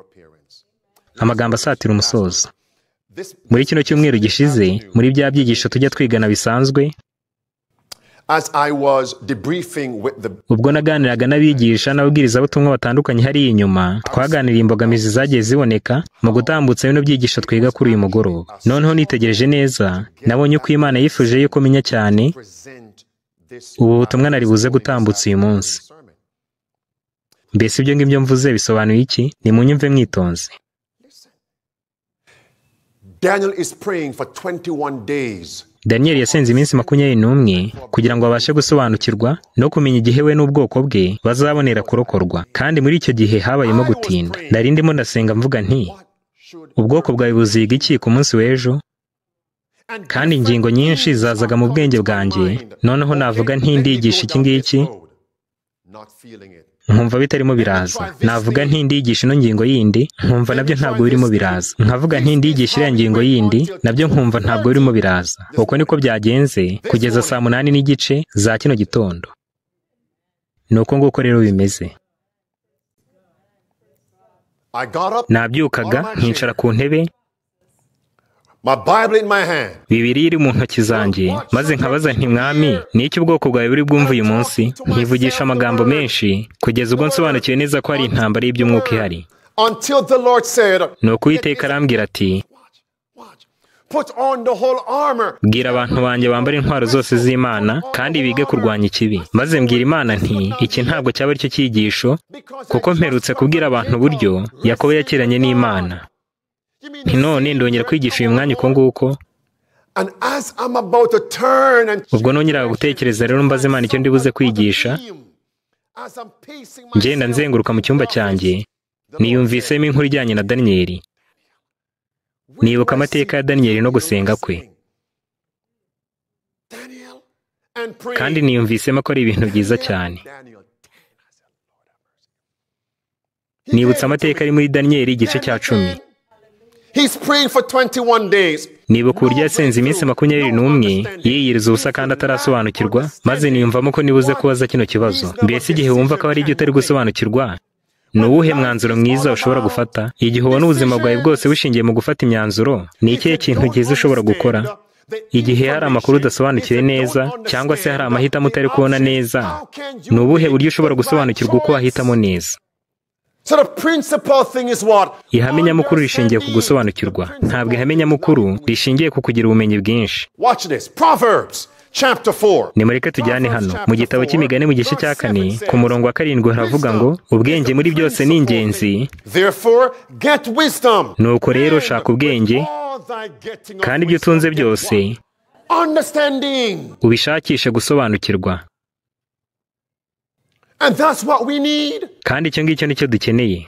amagambo asatira umusozo muri kino cyumweru gishize muri bya byigisho tujya twigana bisanzwe ubwo naganiraga n'abigisha n'ababwirizabutumwa batandukanye hariya inyuma twaganiriye imbogamizi zagiye ziboneka mu gutambutsa bino byigisho twiga kuri uyu mugoroba noneho nitegereje neza nabonye uko imana yifuje yuko menya cyane ubu butumwa naribuze buze gutambutsa uyu munsi mbese ibyo ngibyo mvuze bisobanuye iki ni mu nyumve mwitonze Daniel is praying for 21 days daniyeli yasenze iminsi makumyabiri n'umwe kugira ngo abashe gusobanukirwa no kumenya igihe we n'ubwoko bwe bazabonera kurokorwa kandi muri icyo gihe habayemo gutinda nari ndimo ndasenga mvuga nti ubwoko bwawe buziga iki ku munsi w'ejo kandi ingingo nyinshi zazaga mu bwenge bwanjye noneho navuga ntindigisha iki ngiki nkumva bitarimo biraza navuga nti ndigisha ino ngingo yindi nkumva nabyo ntabwo birimo biraza nkavuga nti ndigisha iriya ngingo yindi nabyo nkumva ntabwo birimo biraza uko niko byagenze kugeza saa munani n'igice za kino gitondo ni uko nguko rero bimeze nabyukaga nkicara ku ntebe bibiri iri mu ntoki zanjye maze nkabaza nti mwami ni ubwoko bwawe buri bwumve uyu munsi ntivugisha amagambo menshi kugeza ubwo nsobanukiwe neza ko hari intambara y'iby'umwuka ihari ni ukuwiteka arambwira ati bwira abantu banjye bambara intwaro zose z'imana kandi bige kurwanya ikibi maze mbwira imana nti iki ntabwo cyaba aricyo cyigisho kuko mperutse kubwira abantu uburyo yakobo yakiranye n'imana none ndongera kwigisha uyu mwanya uko nguko ubwo nongeraga gutekereza rero mbaze Imana icyo ndibuze kwigisha ngenda nzenguruka mu cyumba cyanjye niyumvisemo inkuru ijyanye na daniyeli nibuka amateka ya daniyeli no gusenga kwe kandi niyumvisemo ko ari ibintu byiza cyane nibutse amateka ari muri daniyeli igice cya cumi nibuka uburyo yasenze iminsi makumyabiri n'umwe yiyiriza ubusa kandi atarasobanukirwa maze niyumvamo ko nibuze kubaza kino kibazo mbese igihe wumva ko ari ibyo utari gusobanukirwa ni uwuhe mwanzuro mwiza ushobora gufata igihe ubona ubuzima bwawe bwose bushingiye mu gufata imyanzuro ni ikihe kintu cyiza ushobora gukora igihe hari amakuru udasobanukiwe neza cyangwa se hari amahitamo utari kubona neza ni ubuhe buryo ushobora gusobanukirwa uko wahitamo neza ihame nyamukuru rishingiye ku gusobanukirwa ntabwo ihame nyamukuru rishingiye ku kugira ubumenyi bwinshi nimureke tujyane hano mu gitabo cy'imigani mu gice cya kane ku murongo wa karindwi haravuga ngo ubwenge muri byose ni ingenzi nuko rero shaka ubwenge kandi ibyo utunze byose ubishakishe gusobanukirwa kandi icyo ngicyo cyo dukeneye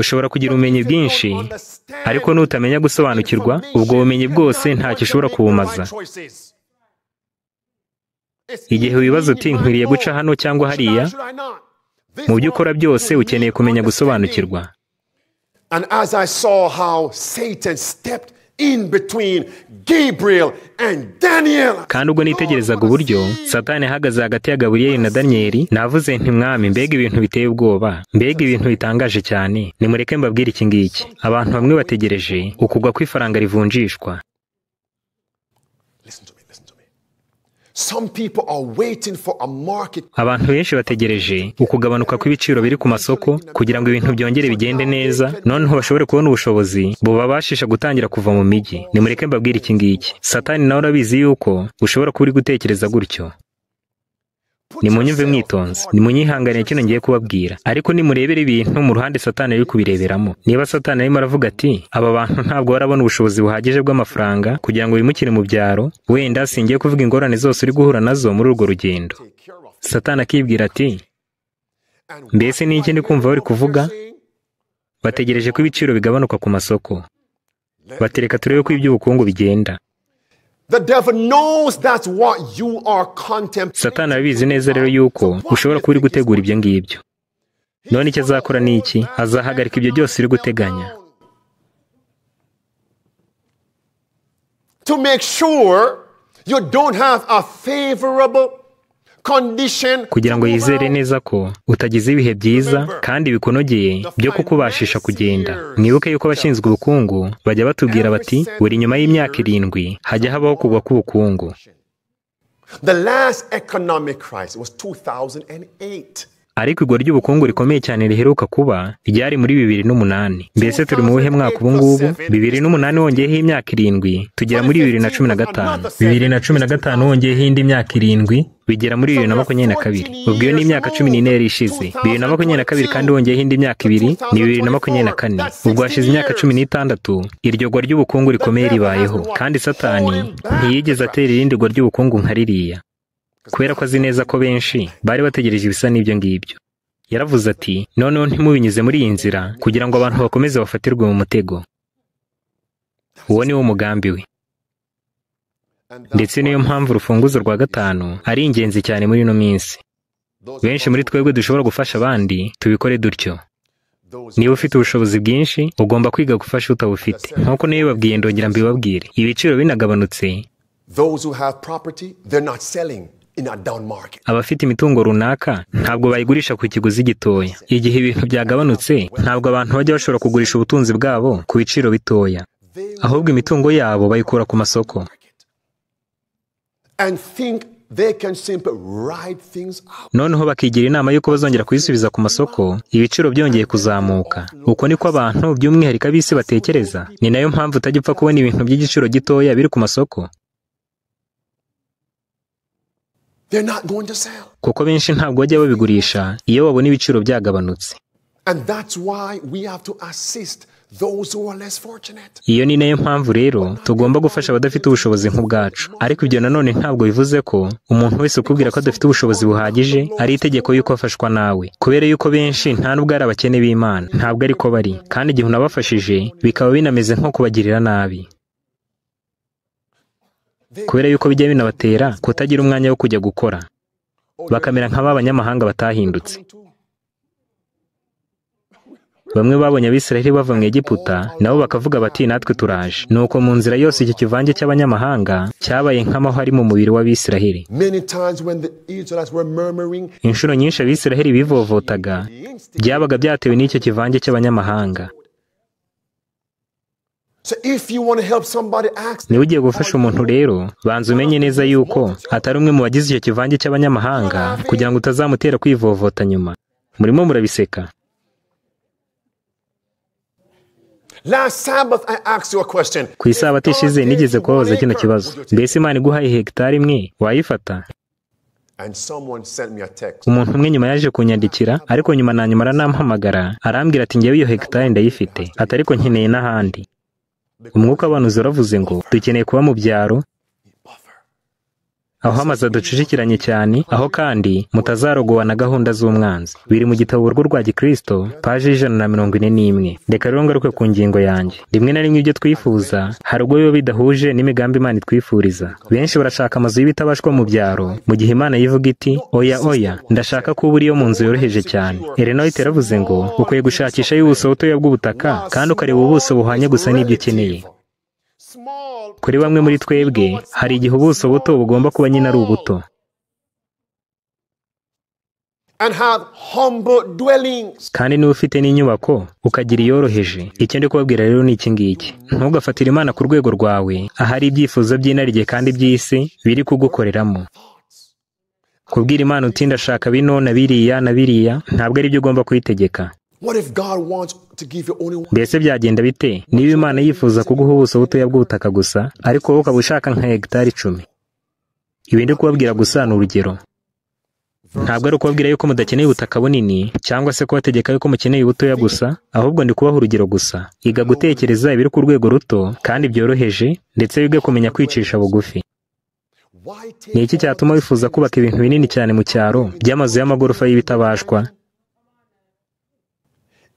ushobora kugira ubumenyi bwinshi ariko nutamenya gusobanukirwa ubwo bumenyi bwose ntacyo ushobora kubumaza igihe wibaza uti nkwiriye guca hano cyangwa hariya mu byo ukora byose ukeneye kumenya gusobanukirwa kandi ubwo nitegerezaga uburyo satani ahagaze hagati ya gaburiyeli na daniyeli navuze nti mwami mbega ibintu biteye ubwoba mbega ibintu bitangaje cyane nimureke mbabwire iki ngiki abantu bamwe bategereje ukugwa kw'ifaranga rivunjishwa abantu benshi bategereje ukugabanuka kw'ibiciro biri ku masoko kugira ngo ibintu byongere bigende neza noneho bashobore kubona ubushobozi bubabashisha gutangira kuva mu mijyi nimureke mbabwire iki ngiki satani nawe urabizi yuko ushobora kuba uri gutekereza gutyo nimunyumve mwitonze nimunyihanganiye kino ngiye kubabwira ariko nimurebera ibintu mu ruhande satani ari kubireberamo niba satani arimo aravuga ati aba bantu ntabwo barabona ubushobozi buhagije bw'amafaranga kugira ngo bimukire mu byaro wenda singiye kuvuga ingorane zose uri guhura nazo muri urwo rugendo satani akibwira ati mbese ni iki ndi kumva bari kuvuga bategereje ko ibiciro bigabanuka ku masoko batereka turebe ko iby'ubukungu bigenda satani abizi neza rero yuko ushobora kuba uri gutegura ibyo ngibyo none icyo azakora ni iki azahagarika ibyo byose uri guteganya to make sure you don't have a favorable kugira ngo yizere neza ko utagize ibihe byiza kandi bikunogeye byo kukubashisha kugenda mwibuke yuko abashinzwe ubukungu bajya batubwira bati buri nyuma y'imyaka irindwi hajya habaho kugwa k'ubukungu The economic 2008 ariko igwa ry'ubukungu rikomeye cyane riheruka kuba ryari muri bibiri n'umunani mbese turi mu buhe mwaka ubu ngubu bibiri n'umunani wongeyeho imyaka irindwi tugera muri bibiri na cumi na gatanu bibiri na cumi na gatanu wongeyeho indi myaka irindwi bigera muri bibiri na makumyabiri na kabiri ubwo iyo ni imyaka cumi n'ine yari ishize bibiri na makumyabiri na kabiri kandi wongeyeho indi myaka ibiri ni bibiri na makumyabiri na kane ubwo hashize imyaka cumi n'itandatu iryo gwa ry'ubukungu rikomeye ribayeho kandi satani ntiyigeze atera irindi gwa ry'ubukungu nka ririya kubera ko azi neza ko benshi bari bategereje ibisa n'ibyo ngibyo yaravuze ati noneho ntimubinyuze muri iyi nzira kugira ngo abantu bakomeze bafatirwe mu mutego uwo ni wo mugambi we ndetse niyo mpamvu urufunguzo rwa gatanu ari ingenzi cyane muri ino minsi benshi muri twebwe dushobora gufasha abandi tubikore dutyo niba ufite ubushobozi bwinshi ugomba kwiga gufasha utabufite nk'uko nayo babwiye ndongera mbibabwire ibiciro binagabanutse abafite imitungo runaka ntabwo bayigurisha ku kiguzi gitoya igihe ibintu byagabanutse ntabwo abantu bajya bashobora kugurisha ubutunzi bwabo ku biciro bitoya ahubwo imitungo yabo bayikura ku masoko noneho bakigira inama y'uko bazongera kuyisubiza ku masoko ibiciro byongeye kuzamuka uko niko abantu by'umwihariko ab'isi batekereza ni nayo mpamvu utajya upfa kubona ibintu by'igiciro gitoya biri ku masoko kuko benshi ntabwo bajya babigurisha iyo babona ibiciro byagabanutse iyo ni nayo mpamvu rero tugomba gufasha abadafite ubushobozi nk'ubwacu ariko ibyo nanone ntabwo bivuze ko umuntu wese ukubwira ko adafite ubushobozi buhagije ari itegeko y'uko afashwa nawe kubera yuko benshi nta nubwo ari abakene b'imana ntabwo ariko bari kandi igihe unabafashije bikaba binameze nko kubagirira nabi kubera yuko bijya binabatera kutagira umwanya wo kujya gukora bakamera nka ba banyamahanga batahindutse bamwe babonye abisiraheli bava mu egiputa nabo bakavuga bati natwe turaje nuko mu nzira yose icyo kivange cy'abanyamahanga cyabaye nk’amaho ari mu mubiri w'abisiraheli inshuro nyinshi abisiraheli bivovotaga byabaga byatewe n'icyo kivange cy'abanyamahanga niba ugiye gufasha umuntu rero banza umenye neza yuko atari umwe mu bagize icyo kivange cy'abanyamahanga kugira ngo utazamutera kwivovota nyuma murimo murabiseka ku isabato ishize nigeze kubabaza kino kibazo mbese imana iguhaye hegitari imwe wayifata umuntu umwe nyuma yaje kunyandikira ariko nyuma nanyumara namuhamagara arambwira ati ngewe iyo hegitari ndayifite ati nkeneye n'ahandi umwuka abantu uravuze ngo dukeneye kuba mu byaro aho amazu adacicikiranye cyane aho kandi mutazarogowa na gahunda z'umwanzi biri mu gitabo urugo rwa gikristo, paji y'ijana na mirongo ine n'imwe reka rero ngaruke ku ngingo yanjye rimwe na rimwe ibyo twifuza hari ubwo biba bidahuje n'imigambi imana itwifuriza benshi barashaka amazu y'ibitabashwa mu byaro mu gihe imana yivuga iti oya oya ndashaka ko uba uriyo mu nzu yoroheje cyane erena we ngo ukwiye gushakisha y'ubuso butoya bw'ubutaka kandi ukareba ubuso buhwanye gusa n'ibyo ukeneye kuri bamwe muri twebwe hari igihe ubuso buto bugomba kuba nyine ari ubuto kandi niba ufite n'inyubako ukagira iyoroheje icyo ndi kubabwira rero ni iki ngiki ntugafatire imana ku rwego rwawe ahari ibyifuzo by'inarijye kandi by'isi biri kugukoreramo kubwira imana uti ndashaka bino na biriya na biriya ntabwo ari byo ugomba kuyitegeka mbese byagenda bite niba imana yifuza kuguha ubuso butoya bw'ubutaka gusa ariko wowe ukaba ushaka nka hegitari icumi ibi kubabwira gusa ni urugero ntabwo ari ukubabwira yuko mudakeneye ubutaka bunini cyangwa se kubategeka yuko mukeneye ubutoya gusa ahubwo ndi kubaha urugero gusa iga gutekereza ibiri ku rwego ruto kandi byoroheje ndetse wige kumenya kwicisha bugufi ni iki cyatuma wifuza kubaka ibintu binini cyane mu cyaro by'amazu y'amagorofa y'ibitabashwa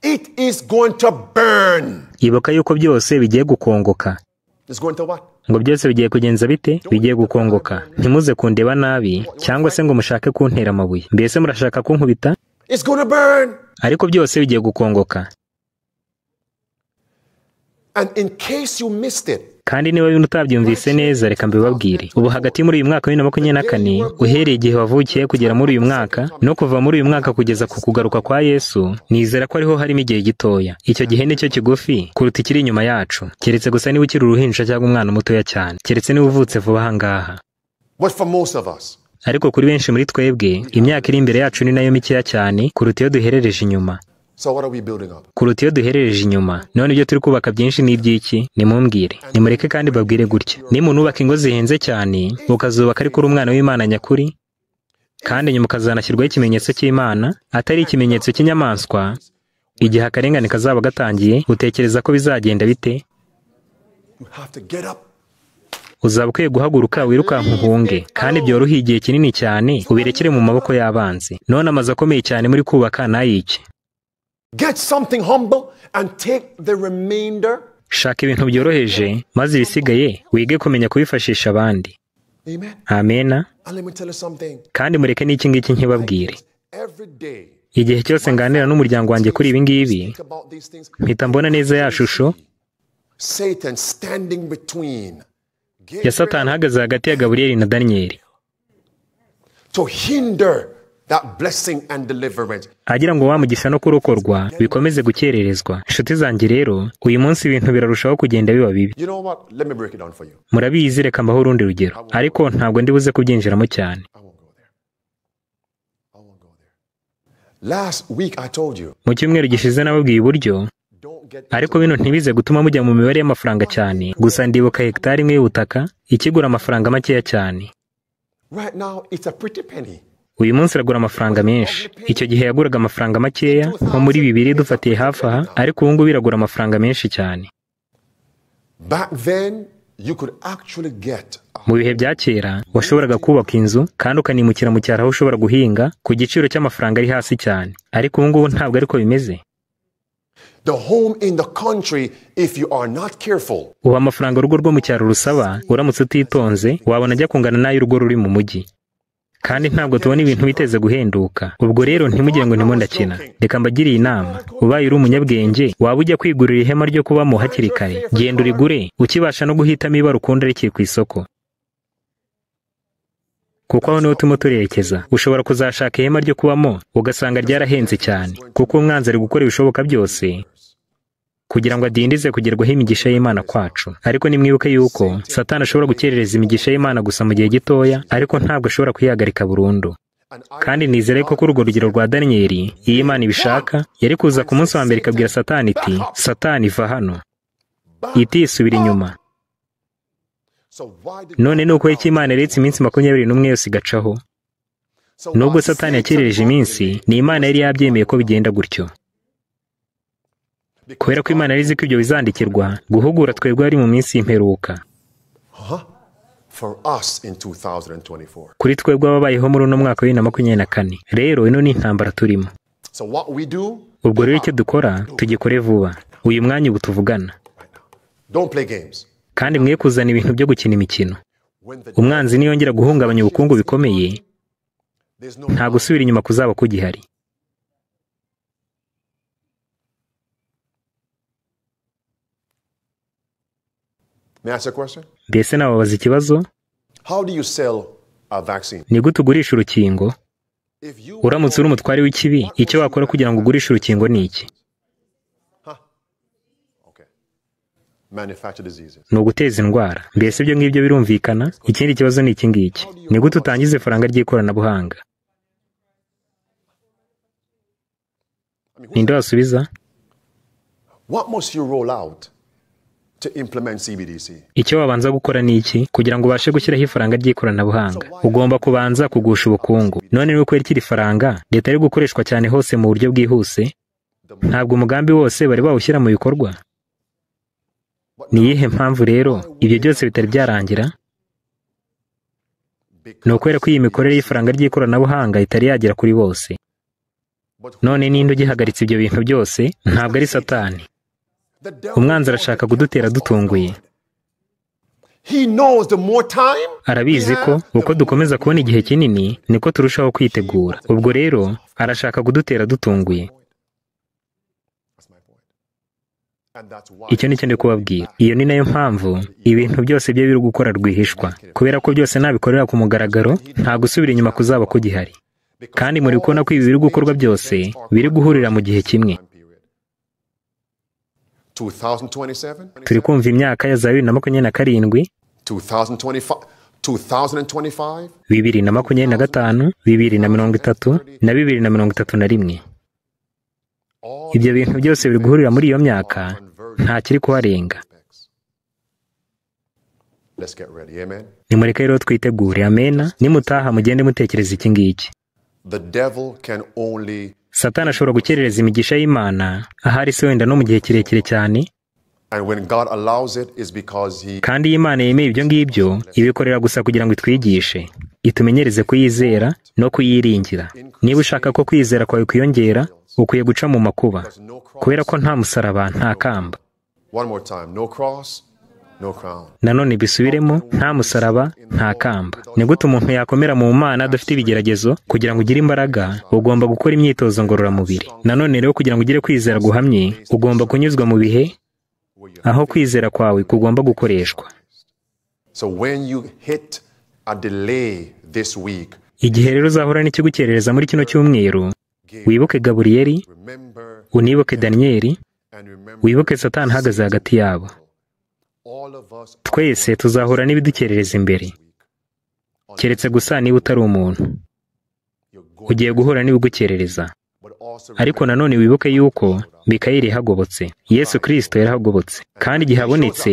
it is going to burn yibuka yuko byose bigiye gukongoka ngo byose bigiye kugenza bite bigiye gukongoka ntimuze kundeba nabi cyangwa se ngo mushake kuntera amabuye mbese murashaka kunkubita ariko byose bigiye gukongoka kandi niba bimwe utabyumvise neza reka mbibabwire ubu hagati muri uyu mwaka wa bibiri na makumyabiri na kane uhereye igihe wavukiye kugera muri uyu mwaka no kuva muri uyu mwaka kugeza ku kugaruka kwa yesu nizera ko ariho harimo igihe gitoya icyo gihe nicyo kigufi kuruta ikiri inyuma yacu keretse gusa niba ukiri uruhinja cyangwa umwana mutoya cyane keretse niba uvutse vuba aha ariko kuri benshi muri twebwe imyaka iri imbere yacu ni nayo mikeya cyane kuruta iyo duherereje inyuma kuruta iyo duherereje inyuma none ibyo turi kubaka byinshi ni iby'iki nimumbwire nimureke kandi babwire gutya nimuntu ubaka ingo zihenze cyane ukazubaka ariko uri umwana w'imana nyakuri kandi nyuma ukazanashyirwaho ikimenyetso cy'imana atari ikimenyetso cy'inyamaswa igihe akarengane kazaba gatangiye utekereza ko bizagenda bite uzaba ukwiye guhaguruka wiruka uhunge kandi byoroheye igihe kinini cyane ubirekere mu maboko y'abanzi none amazu akomeye cyane muri kubaka nayice Get something humble and take the remainder. shaka ibintu byoroheje maze ibisigaye wige kumenya kubifashisha abandi amena kandi mureke n'iki ngiki nkibabwire igihe cyose nganira n'umuryango wanjye kuri ibi ngibi mpita mbona neza ya shusho ya satani ahagaze hagati ya gaburiyeli na daniyeli agira ngo mugisha no kurokorwa bikomeze gukererezwa inshuti zanjye rero uyu munsi ibintu birarushaho kugenda biba bibi murabizi reka mbaho urundi rugero ariko ntabwo ndibuze buze kubyinjiramo cyane mu cyumweru gishize nababwiye uburyo ariko bino ntibize gutuma mujya mu mibare y'amafaranga cyane gusa ndibuka hegitari imwe y'ubutaka ikigura amafaranga makeya cyane uyu munsi uragura amafaranga menshi icyo gihe yaguraga amafaranga makeya nko muri bibiri dufatiye hafi aha ariko ubu ngubu iragura amafaranga menshi cyane mu bihe bya kera washoboraga kubaka inzu kandi ukanimukira mu cyaro aho ushobora guhinga ku giciro cy'amafaranga ari hasi cyane ariko ubu ngubu ntabwo ariko bimeze ubu amafaranga urugo rwo mu cyaro rusaba uramutse utitonze wabona ajya kungana n'ay'urugo ruri mu mujyi kandi ntabwo tubona ibintu biteze guhenduka ubwo rero ntimugire ngo ndimo ndakina reka mbagire inama, nama ubaye uri umunyabwenge waba ujya kwigurira ihema ryo kubamo hakiri kare genda urigure ukibasha no guhitamo ibara ukunda rikiri ku isoko kuko aho niho turimo turerekeza ushobora kuzashaka ihema ryo kubamo ugasanga ryarahenze cyane kuko umwanzi ari gukora ibishoboka byose kugira ngo adindize kugerwaho imigisha y'Imana kwacu. Ariko nimwibuke yuko Satani ashobora gukerereza imigisha y'Imana gusa mu gihe gitoya, ariko ntabwo ashobora kuyihagarika burundu. Kandi nizere ko kuri urwo rugero rwa Daniyeli, iyo Imana ibishaka, yari kuza ku munsi wa mbere ikabwira Satani iti, Satani va hano, itisubira inyuma. None ni uko iki Imana yaretse iminsi makumyabiri n'umwe yose igacaho? Nubwo Satani yakerereje iminsi, ni Imana yari yabyemeye ko bigenda gutyo. kubera ko imana yari ko ibyo bizandikirwa guhugura twebwe ari mu minsi y'imperuka kuri twebwe ababayeho muri uno mwaka wa bibiri na makumyabiri na kane rero ino ni intambara turimo ubwo rero icyo dukora tugikore vuba uyu mwanya ubu tuvugana kandi mwe kuzana ibintu byo gukina imikino umwanzi niyongera guhungabanya ubukungu bikomeye nta gusubira inyuma kuzaba kugihari mbese nababaza ikibazo ni gute ugurisha urukingo uramutse uri umutware w'ikibi icyo wakora kugira ngo ugurishe urukingo ni iki ni uguteza indwara mbese ibyo ngibyo birumvikana ikindi kibazo ni iki ngiki ni gute utangiza ifaranga ry'ikoranabuhanga ninde wasubiza icyo wabanza gukora ni iki kugira ngo ubashe gushyiraho ifaranga ry'ikoranabuhanga ugomba kubanza kugusha ubukungu none niba kubera ikiri faranga leta yo gukoreshwa cyane hose mu buryo bwihuse ntabwo umugambi wose bari bawushyira mu bikorwa ni iyihe mpamvu rero ibyo byose bitari byarangira ni ukubera ko iyi mikorere y'ifaranga ry'ikoranabuhanga itari yagera kuri bose none ninde ugihagaritse ibyo bintu byose ntabwo ari satani umwanzi arashaka kudutera dutunguye arabizi ko uko dukomeza kubona igihe kinini niko turushaho kwitegura ubwo rero arashaka kudutera dutunguye icyo ni cyo ndi kubabwira iyo ni nayo mpamvu ibintu byose bye biri gukora rwihishwa kubera ko byose nabikorera ku mugaragaro nta gusubira inyuma kuzaba kugihari kandi muri kubona ko ibi biri gukorwa byose biri guhurira mu gihe kimwe turi imyaka ya za bibiri na makumyabiri na karindwi bibiri na makumyabiri na gatanu bibiri na mirongo itatu na bibiri na mirongo itatu na rimwe ibyo bintu byose biri guhurira muri iyo myaka nta kiri kuharenga nimureke rero twitegure amena nimutaha mugende mutekereza iki ngiki satani ashobora gukerereza imigisha y'imana ahari se wenda no mu gihe kirekire cyane kandi iyo imana yemeye ibyo ngibyo ibikorera gusa kugira ngo itwigishe itumenyereze kuyizera no kuyiringira niba ushaka ko kwizera kwawe kwiyongera ukwiye guca mu makuba kubera ko nta musaraba nta kamba nanone bisubiremo nta musaraba nta kamba ni gute umuntu yakomera mu mana adafite ibigeragezo kugira ngo ugire imbaraga ugomba gukora imyitozo ngororamubiri nanone rero kugira ngo ugire kwizera guhamye ugomba kunyuzwa mu bihe aho kwizera kwawe kugomba gukoreshwa igihe rero uzahura n'ikigukerereza muri kino cyumweru wibuke gaburiyeri unibuke daniyeli wibuke satani ahagaze hagati yabo twese tuzahura n'ibidukerereza imbere keretse gusa niba utari umuntu ugiye guhura n'ibigukerereza ariko nanone wibuke yuko mikayeli yahagobotse yesu kirisito yarahagobotse kandi igihe abonetse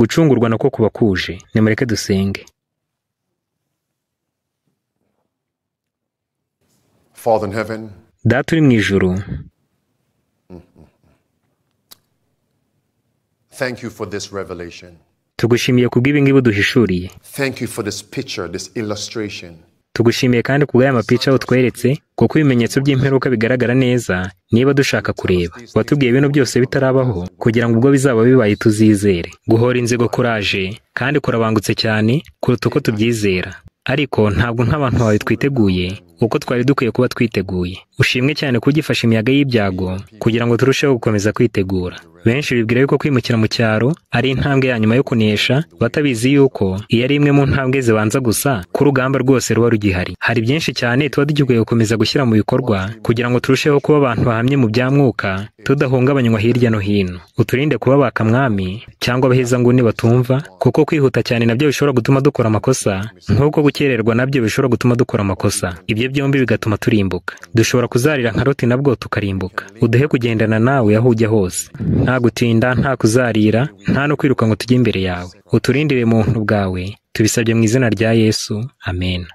gucungurwa nako kuba kuje nimureke dusenge data uri mu ijuru tugushimiye kubw'ibingibi uduhishuriye tugushimiye kandi ku bw'aya mapica utweretse kuko ibimenyetso by'imperuka bigaragara neza niba dushaka kureba watubwiye bino byose bitarabaho kugira ngo ubwo bizaba bibaye tuzizere guhora inzigo kuraje kandi kurabangutse cyane kuruta uko tubyizera ariko ntabwo nk'abantu bawe twiteguye uko twari dukwiye kuba twiteguye ushimwe cyane kugifasha imiyaga y'ibyago kugira ngo turusheho gukomeza kwitegura benshi bibwira yuko kwimukira mu cyaro ari intambwe ya nyuma yo kunesha batabizi yuko iyo ari imwe mu ntambwe zibanza gusa ku rugamba rwose ruba rugihari hari byinshi cyane tuba dukwiye gukomeza gushyira mu bikorwa kugira ngo turusheho kuba abantu bahamye mu bya mwuka tudahungabanywa hirya no hino uturinde kuba mwami cyangwa abahezanguni batumva kuko kwihuta cyane nabyo bishobora gutuma dukora amakosa nk'uko gukererwa nabyo bishobora gutuma dukora amakosa ibyo byombi bigatuma turimbuka dushobora kuzarira nka roti nabwo tukarimbuka uduhe kugendana nawe aho ujya hose nta gutinda nta kuzarira nta no kwiruka ngo tujye imbere yawe uturindire muntu bwawe tubisabye mu izina rya yesu amena